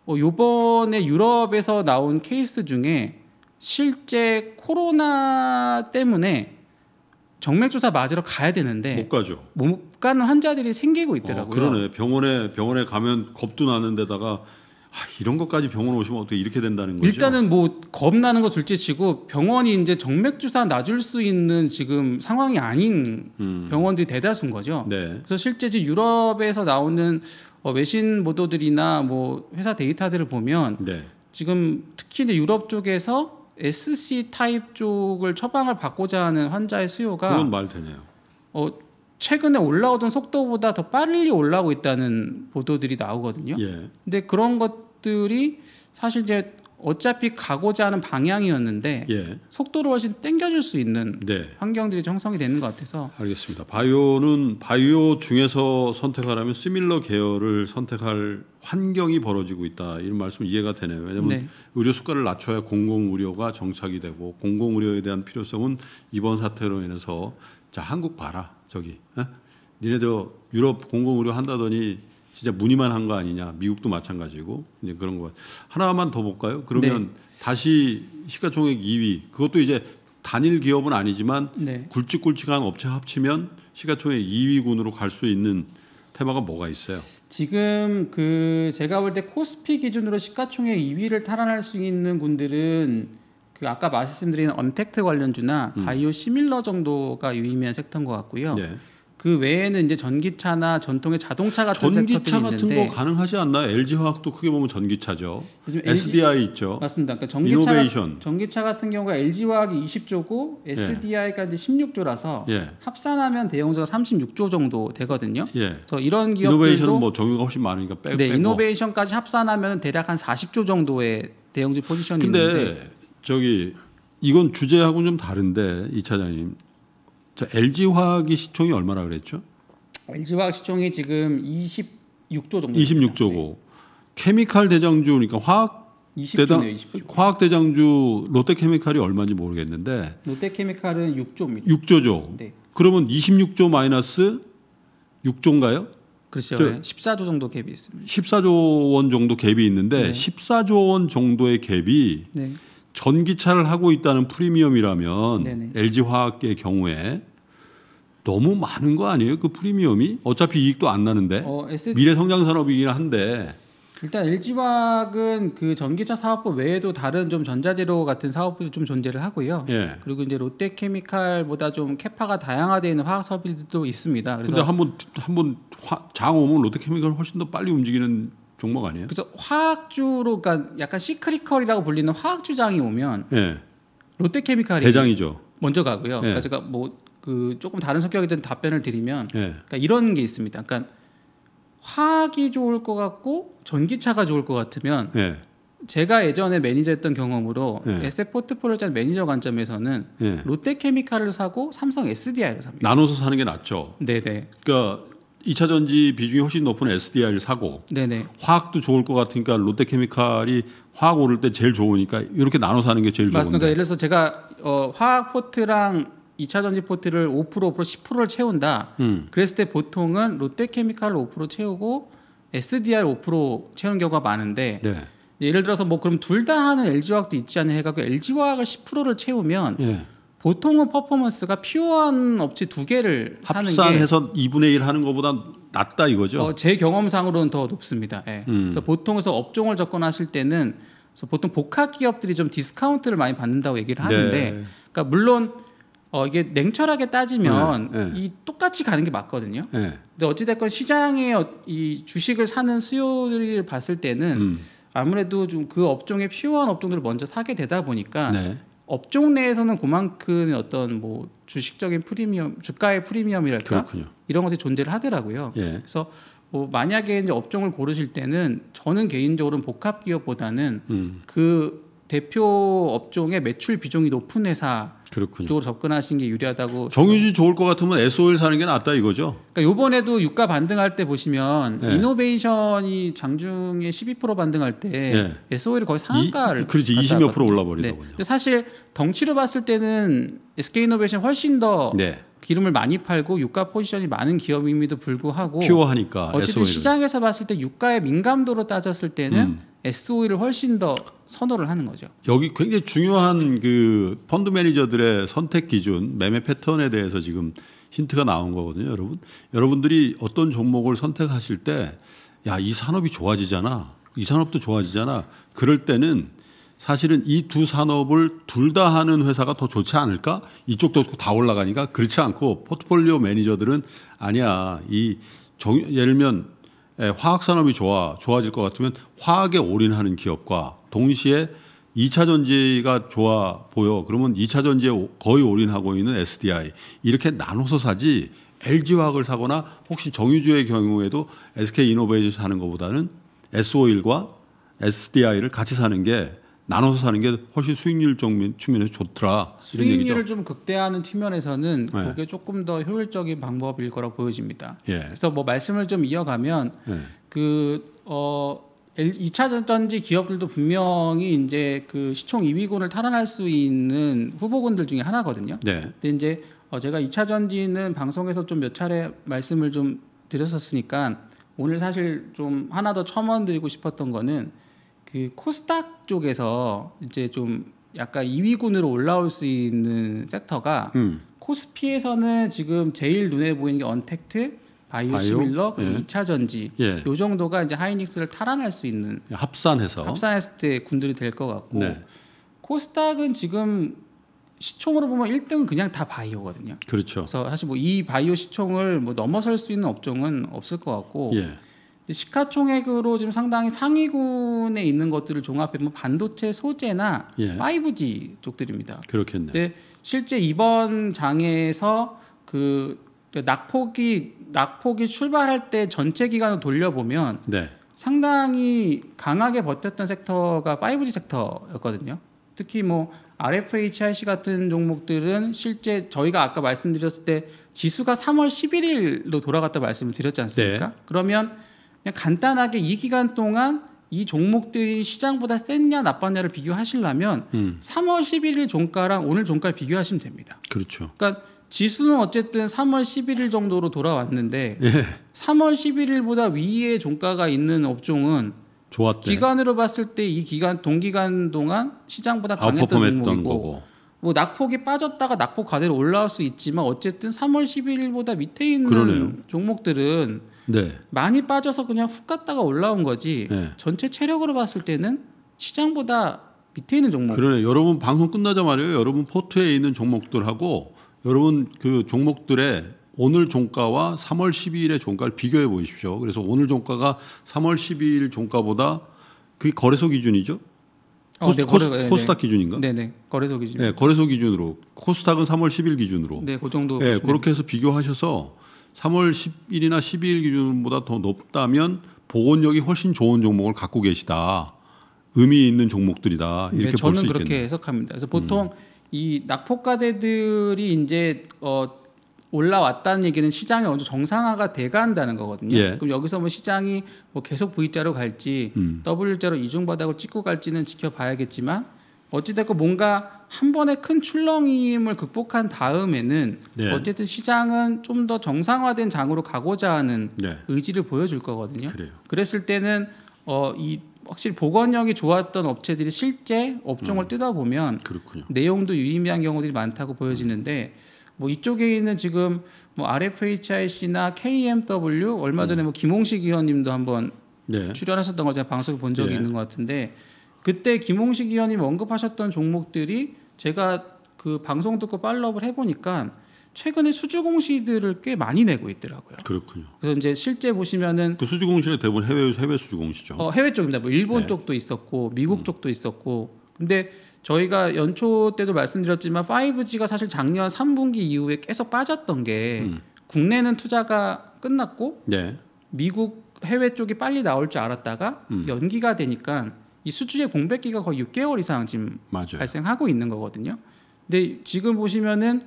어, 요번에 유럽에서 나온 케이스 중에 실제 코로나 때문에 정맥주사 맞으러 가야 되는데 못 가죠. 못 가는 환자들이 생기고 어, 있더라고요. 어, 그러네. 병원에 병원에 가면 겁도 나는 데다가 아, 이런 것까지 병원 오시면 어떻게 이렇게 된다는 거죠? 일단은 뭐 겁나는 거 둘째치고 병원이 이제 정맥 주사 놔줄 수 있는 지금 상황이 아닌 음. 병원들이 대다수인 거죠. 네. 그래서 실제 유럽에서 나오는 어, 외신 보도들이나 뭐 회사 데이터들을 보면 네. 지금 특히 이제 유럽 쪽에서 SC 타입 쪽을 처방을 받고자 하는 환자의 수요가 그건 말 되네요. 어, 최근에 올라오던 속도보다 더 빨리 올라오고 있다는 보도들이 나오거든요. 예. 근데 그런 것 것들이 사실 이제 어차피 가고자 하는 방향이었는데 예. 속도를 훨씬 땡겨줄 수 있는 네. 환경들이 형성이 되는 것 같아서 알겠습니다. 바이오는 바이오 중에서 선택하라면 스밀러 계열을 선택할 환경이 벌어지고 있다 이런 말씀 이해가 되네요. 왜냐하면 네. 의료 수가를 낮춰야 공공 의료가 정착이 되고 공공 의료에 대한 필요성은 이번 사태로 인해서 자 한국 봐라 저기 에? 어? 니네 저 유럽 공공 의료 한다더니 진짜 무늬만 한 거 아니냐. 미국도 마찬가지고 이제 그런 거 하나만 더 볼까요? 그러면 네. 다시 시가총액 2위 그것도 이제 단일 기업은 아니지만 네. 굵직굵직한 업체 합치면 시가총액 2위군으로 갈 수 있는 테마가 뭐가 있어요? 지금 그 제가 볼 때 코스피 기준으로 시가총액 2위를 탈환할 수 있는 군들은 그 아까 말씀드린 언택트 관련주나 음. 바이오 시밀러 정도가 유의미한 섹터인 것 같고요. 네. 그 외에는 이제 전기차나 전통의 자동차 같은 전기차 같은 거 가능하지 않나요? LG 화학도 크게 보면 전기차죠. SDI LG, 있죠. 맞습니다. 그러니까 전기차, 이노베이션. 전기차 같은 경우가 LG 화학이 20조고 SDI까지 예. 16조라서 예. 합산하면 대형주가 36조 정도 되거든요. 예. 그래서 이런 기업들도 이노베이션은 뭐 정유가 훨씬 많으니까 빼, 네, 고 이노베이션까지 합산하면 대략 한 40조 정도의 대형주 포지션이 근데 있는데 저기 이건 주제하고는 좀 다른데 이 차장님 자, LG 화학이 시총이 얼마라 그랬죠? LG 화학 시총이 지금 26조 정도. 26조고 네. 케미칼 대장주 그러니까 화학 20조네요, 20조. 화학 대장주 롯데케미칼이 얼마인지 모르겠는데 롯데케미칼은 6조입니다. 6조죠. 네. 그러면 26조 마이너스 6조인가요? 그렇죠. 14조 정도 갭이 있습니다. 14조 원 정도 갭이 있는데 네. 14조 원 정도의 갭이 네. 전기차를 하고 있다는 프리미엄이라면 네네. LG 화학의 경우에 너무 많은 거 아니에요? 그 프리미엄이 어차피 이익도 안 나는데 어, SD... 미래 성장 산업이긴 한데 일단 LG화학은 그 전기차 사업부 외에도 다른 좀 전자재료 같은 사업부도 좀 존재를 하고요. 예. 그리고 이제 롯데케미칼보다 좀 캐파가 다양화되어 있는 화학 사업들도 있습니다. 그래서 데 한번 한번 장 오면 롯데케미칼 훨씬 더 빨리 움직이는 종목 아니에요? 그래서 화학주로 그러니까 약간 시크리컬이라고 불리는 화학주장이 오면 네. 롯데케미칼이 대장이죠. 먼저 가고요. 예. 그러니까 제가 뭐그 조금 다른 성격이 된 답변을 드리면 예. 그러니까 이런 게 있습니다. 그러니까 화학이 좋을 것 같고 전기차가 좋을 것 같으면 제가 예전에 매니저였던 경험으로 예. SF 포트폴리오 짠 매니저 관점에서는 예. 롯데케미칼을 사고 삼성 SDI를 삽니다. 나눠서 사는 게 낫죠. 네네. 그러니까 2차 전지 비중이 훨씬 높은 SDI를 사고 네네. 화학도 좋을 것 같으니까 롯데케미칼이 화학 오를 때 제일 좋으니까 이렇게 나눠서 하는 게 제일 좋은데. 맞습니다. 예를 들어서 제가 어, 화학 포트랑 2차 전지 포트를 5% 5% 10%를 채운다. 음. 그랬을 때 보통은 롯데케미칼을 5% 채우고 SDR 5%채운 경우가 많은데 네. 예를 들어서 뭐 그럼 둘 다 하는 LG화학도 있지 않냐 해가지고 LG화학을 10%를 채우면 예. 보통은 퍼포먼스가 퓨어한 업체 두 개를 합산해서 2분의 1 하는 것보다 낮다 이거죠? 어, 제 경험상으로는 더 높습니다. 예. 음. 그래서 보통에서 업종을 접근하실 때는 그래서 보통 복합 기업들이 좀 디스카운트를 많이 받는다고 얘기를 네. 하는데, 네. 그러니까 물론 어, 이게 냉철하게 따지면 네, 네. 이 똑같이 가는 게 맞거든요. 네. 근데 어찌됐건 시장에 어, 이 주식을 사는 수요를 봤을 때는 음. 아무래도 좀 그 업종의 필요한 업종들을 먼저 사게 되다 보니까 네. 업종 내에서는 그만큼의 어떤 뭐 주식적인 프리미엄, 주가의 프리미엄이랄까 그렇군요. 이런 것이 존재를 하더라고요. 예. 그래서 뭐 만약에 이제 업종을 고르실 때는 저는 개인적으로는 복합 기업보다는 음. 그 대표 업종의 매출 비중이 높은 회사 그렇군요. 쪽으로 접근하신 게 유리하다고. 정유주 좋을 것 같으면 SOL 사는 게 낫다 이거죠. 그러니까 요번에도 유가 반등할 때 보시면 네. 이노베이션이 장중에 12% 반등할 때 네. SOL이 거의 상한가를 이, 그렇지 20몇 프로 올라 버리더군요. 네. 사실 덩치로 봤을 때는 SK이노베이션 훨씬 더 네. 기름을 많이 팔고 유가 포지션이 많은 기업임에도 불구하고 퓨어하니까 어쨌든 SOL은. 시장에서 봤을 때 유가의 민감도로 따졌을 때는 음. SOE를 훨씬 더 선호를 하는 거죠. 여기 굉장히 중요한 그 펀드 매니저들의 선택 기준, 매매 패턴에 대해서 지금 힌트가 나온 거거든요, 여러분. 여러분들이 어떤 종목을 선택하실 때, 야, 이 산업이 좋아지잖아. 이 산업도 좋아지잖아. 그럴 때는 사실은 이 두 산업을 둘 다 하는 회사가 더 좋지 않을까? 이쪽도 다 올라가니까 그렇지 않고 포트폴리오 매니저들은 아니야. 이 정, 예를 들면 예, 화학 산업이 좋아 좋아질 것 같으면 화학에 올인하는 기업과 동시에 2차 전지가 좋아 보여 그러면 2차 전지에 거의 올인하고 있는 SDI 이렇게 나눠서 사지 LG 화학을 사거나 혹시 정유주의 경우에도 SK 이노베이션 사는 것보다는 S 오일과 SDI를 같이 사는 게 나눠서 사는 게 훨씬 수익률 측면에서 좋더라. 수익률을 좀 극대화하는 측면에서는 네. 그게 조금 더 효율적인 방법일 거라 고 보여집니다. 예. 그래서 뭐 말씀을 좀 이어가면 예. 그어 2차 전지 기업들도 분명히 이제 그 시총 2위군을 탈환할 수 있는 후보군들 중에 하나거든요. 네. 근데 이제 어 제가 2차 전지는 방송에서 좀 몇 차례 말씀을 좀 드렸었으니까 오늘 사실 좀 하나 더 첨언드리고 싶었던 거는 그 코스닥 쪽에서 이제 좀 약간 2위군으로 올라올 수 있는 섹터가 음. 코스피에서는 지금 제일 눈에 보이는 게 언택트, 바이오, 시밀러, 그리고 예. 2차 전지 예. 요 정도가 이제 하이닉스를 탈환할 수 있는 예, 합산해서 합산했을 때 군들이 될 것 같고 네. 코스닥은 지금 시총으로 보면 1등 그냥 다 바이오거든요. 그렇죠. 그래서 사실 뭐 이 바이오 시총을 뭐 넘어설 수 있는 업종은 없을 것 같고 예. 시가총액으로 지금 상당히 상위군에 있는 것들을 종합해보면 뭐 반도체 소재나 예. 5G 쪽들입니다. 그렇겠네요. 실제 이번 장에서 그 낙폭이 낙폭이 출발할 때 전체 기간을 돌려보면 네. 상당히 강하게 버텼던 섹터가 5G 섹터였거든요. 특히 뭐 RFHIC 같은 종목들은 실제 저희가 아까 말씀드렸을 때 지수가 3월 11일로 돌아갔다 말씀을 드렸지 않습니까? 네. 그러면 그냥 간단하게 이 기간 동안 이 종목들이 시장보다 셌냐 나빴냐를 비교하시려면 음. 3월 11일 종가랑 오늘 종가를 비교하시면 됩니다. 그렇죠. 그러니까 지수는 어쨌든 3월 11일 정도로 돌아왔는데 예. 3월 11일보다 위에 종가가 있는 업종은 좋았대. 기간으로 봤을 때 이 기간 동기간 동안 시장보다 강했던 종목이고 뭐 낙폭이 빠졌다가 낙폭 과대로 올라올 수 있지만 어쨌든 3월 11일보다 밑에 있는 그러네요. 종목들은 네. 많이 빠져서 그냥 훅 갔다가 올라온 거지 네. 전체 체력으로 봤을 때는 시장보다 밑에 있는 종목. 그러네. 여러분 방송 끝나자마자 여러분 포트에 있는 종목들하고 여러분 그 종목들의 오늘 종가와 3월 12일의 종가를 비교해 보십시오. 그래서 오늘 종가가 3월 12일 종가보다 그 거래소 기준이죠? 어, 네, 코스, 네, 코스, 거래, 코스닥 네. 기준인가? 네네 네. 거래소 기준. 네 거래소 기준으로 코스닥은 3월 10일 기준으로. 네그 정도. 네 그렇게 해서 비교하셔서 3월 10일이나 12일 기준보다 더 높다면 보건력이 훨씬 좋은 종목을 갖고 계시다. 의미 있는 종목들이다. 네, 이렇게 네, 볼수 있겠네요. 저는 그렇게 해석합니다. 그래서 보통 음. 이 낙폭가대들이 이제 어 올라왔다는 얘기는 시장이 어느 정도 정상화가 돼간다는 거거든요. 예. 그럼 여기서 뭐 시장이 뭐 계속 V자로 갈지 음. W자로 이중 바닥을 찍고 갈지는 지켜봐야겠지만 어찌됐건 뭔가 한 번의 큰 출렁임을 극복한 다음에는 네. 어쨌든 시장은 좀 더 정상화된 장으로 가고자 하는 네. 의지를 보여줄 거거든요. 그래요. 그랬을 때는 어, 이 확실히 보건력이 좋았던 업체들이 실제 업종을 음. 뜯어보면 그렇군요. 내용도 유의미한 경우들이 많다고 음. 보여지는데 뭐 이쪽에 있는 지금 뭐 RFHIC나 KMW 얼마 전에 음. 뭐 김홍식 의원님도 한번 네. 출연하셨던 거잖아 방송에 본 적이 네. 있는 것 같은데 그때 김홍식 의원님 언급하셨던 종목들이 제가 그 방송 듣고 팔로업을 해보니까 최근에 수주공시들을 꽤 많이 내고 있더라고요. 그렇군요. 그래서 이제 실제 보시면은 그 수주공시는 대부분 해외 해외 수주공시죠. 어, 해외 쪽입니다. 뭐 일본 네. 쪽도 있었고 미국 음. 쪽도 있었고. 근데 저희가 연초 때도 말씀드렸지만 5G가 사실 작년 3분기 이후에 계속 빠졌던 게 음. 국내는 투자가 끝났고 네. 미국 해외 쪽이 빨리 나올 줄 알았다가 음. 연기가 되니까 이 수주의 공백기가 거의 6개월 이상 지금 맞아요. 발생하고 있는 거거든요. 근데 지금 보시면은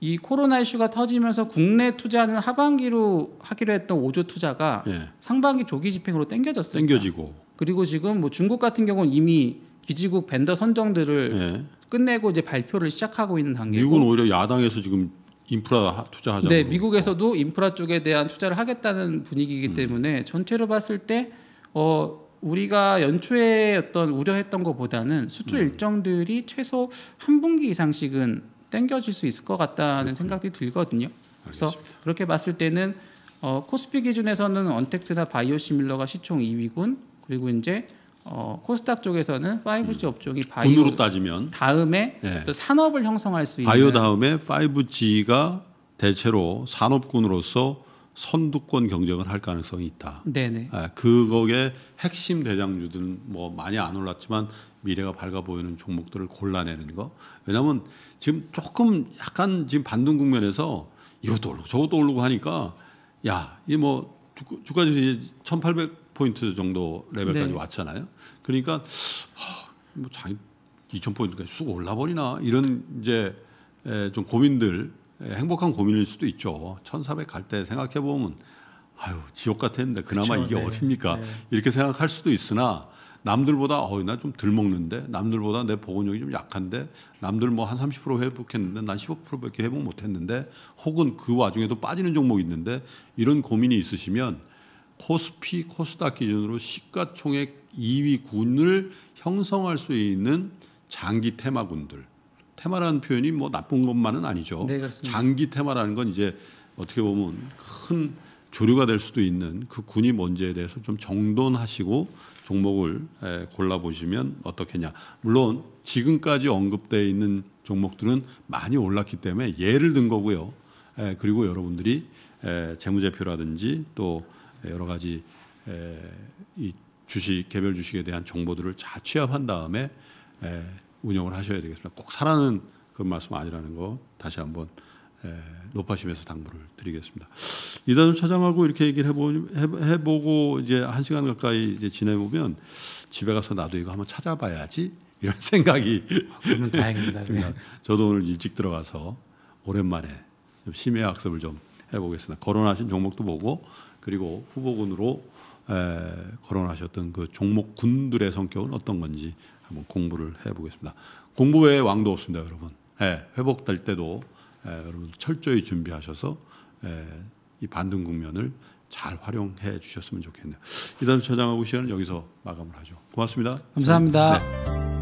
이 코로나 이슈가 터지면서 국내 투자는 하반기로 하기로 했던 5조 투자가 예. 상반기 조기 집행으로 땡겨졌어요. 땡겨지고 그리고 지금 뭐 중국 같은 경우는 이미 기지국 벤더 선정들을 예. 끝내고 이제 발표를 시작하고 있는 단계 미국은 오히려 야당에서 지금 인프라 투자하자. 네, 미국에서도 인프라 쪽에 대한 투자를 하겠다는 분위기이기 음. 때문에 전체로 봤을 때 어, 우리가 연초에 어떤 우려했던 것보다는 수출 음. 일정들이 최소 한 분기 이상씩은 땡겨질 수 있을 것 같다는 그렇군요. 생각이 들거든요. 그래서 알겠습니다. 그렇게 봤을 때는 어, 코스피 기준에서는 언택트나 바이오시밀러가 시총 2위군 그리고 이제 어, 코스닥 쪽에서는 5G 음. 업종이 바이오 분으로 따지면 다음에 네. 또 산업을 형성할 수 있는 바이오 다음에 5G가 대체로 산업군으로서 선두권 경쟁을 할 가능성이 있다. 네네. 예, 그거에 핵심 대장주들은 뭐 많이 안 올랐지만 미래가 밝아 보이는 종목들을 골라내는 거. 왜냐하면 지금 조금 약간 지금 반등 국면에서 이것도 오르고 저것도 오르고 하니까 야, 이 뭐 주가 지1,800 포인트 정도 레벨까지 네. 왔잖아요. 그러니까 뭐2,000 포인트까지 쑥 올라 버리나 이런 이제 좀 고민들 행복한 고민일 수도 있죠. 1 4 0갈때 생각해 보면 아유 지옥 같았는데 그나마 그쵸, 이게 네. 어딥니까 네. 이렇게 생각할 수도 있으나 남들보다 어이 나좀덜 먹는데 남들보다 내 보건력이 좀 약한데 남들 뭐한30% 회복했는데 난 15%밖에 회복 못했는데 혹은 그 와중에도 빠지는 종목이 있는데 이런 고민이 있으시면 코스피 코스닥 기준으로 시가총액 2위군을 형성할 수 있는 장기 테마군들 테마라는 표현이 뭐 나쁜 것만은 아니죠. 네, 장기 테마라는 건 이제 어떻게 보면 큰 조류가 될 수도 있는 그 군이 뭔지에 대해서 좀 정돈하시고 종목을 골라보시면 어떻겠냐. 물론 지금까지 언급되어 있는 종목들은 많이 올랐기 때문에 예를 든 거고요. 그리고 여러분들이 재무제표라든지 또 여러 가지 이 주식 개별 주식에 대한 정보들을 자 취합한 다음에 운영을 하셔야 되겠습니다. 꼭 사라는 그런 말씀 아니라는 거 다시 한번 높아심에서 당부를 드리겠습니다. 이단수 차장하고 이렇게 얘기를 해보, 해보고 이제 한 시간 가까이 이제 지내보면 집에 가서 나도 이거 한번 찾아봐야지 이런 생각이 그 다행입니다. 네. 저도 오늘 일찍 들어가서 오랜만에 심해 학습을 좀 해보겠습니다. 거론하신 종목도 보고 그리고 후보군으로 에, 거론하셨던 그 종목군들의 성격은 어떤 건지 한번 공부를 해보겠습니다. 공부 외에 왕도 없습니다, 여러분. 예, 회복될 때도 예, 여러분 철저히 준비하셔서 예, 이 반등 국면을 잘 활용해 주셨으면 좋겠네요. 이단 처장하고 시간은 여기서 마감을 하죠. 고맙습니다. 감사합니다. 네.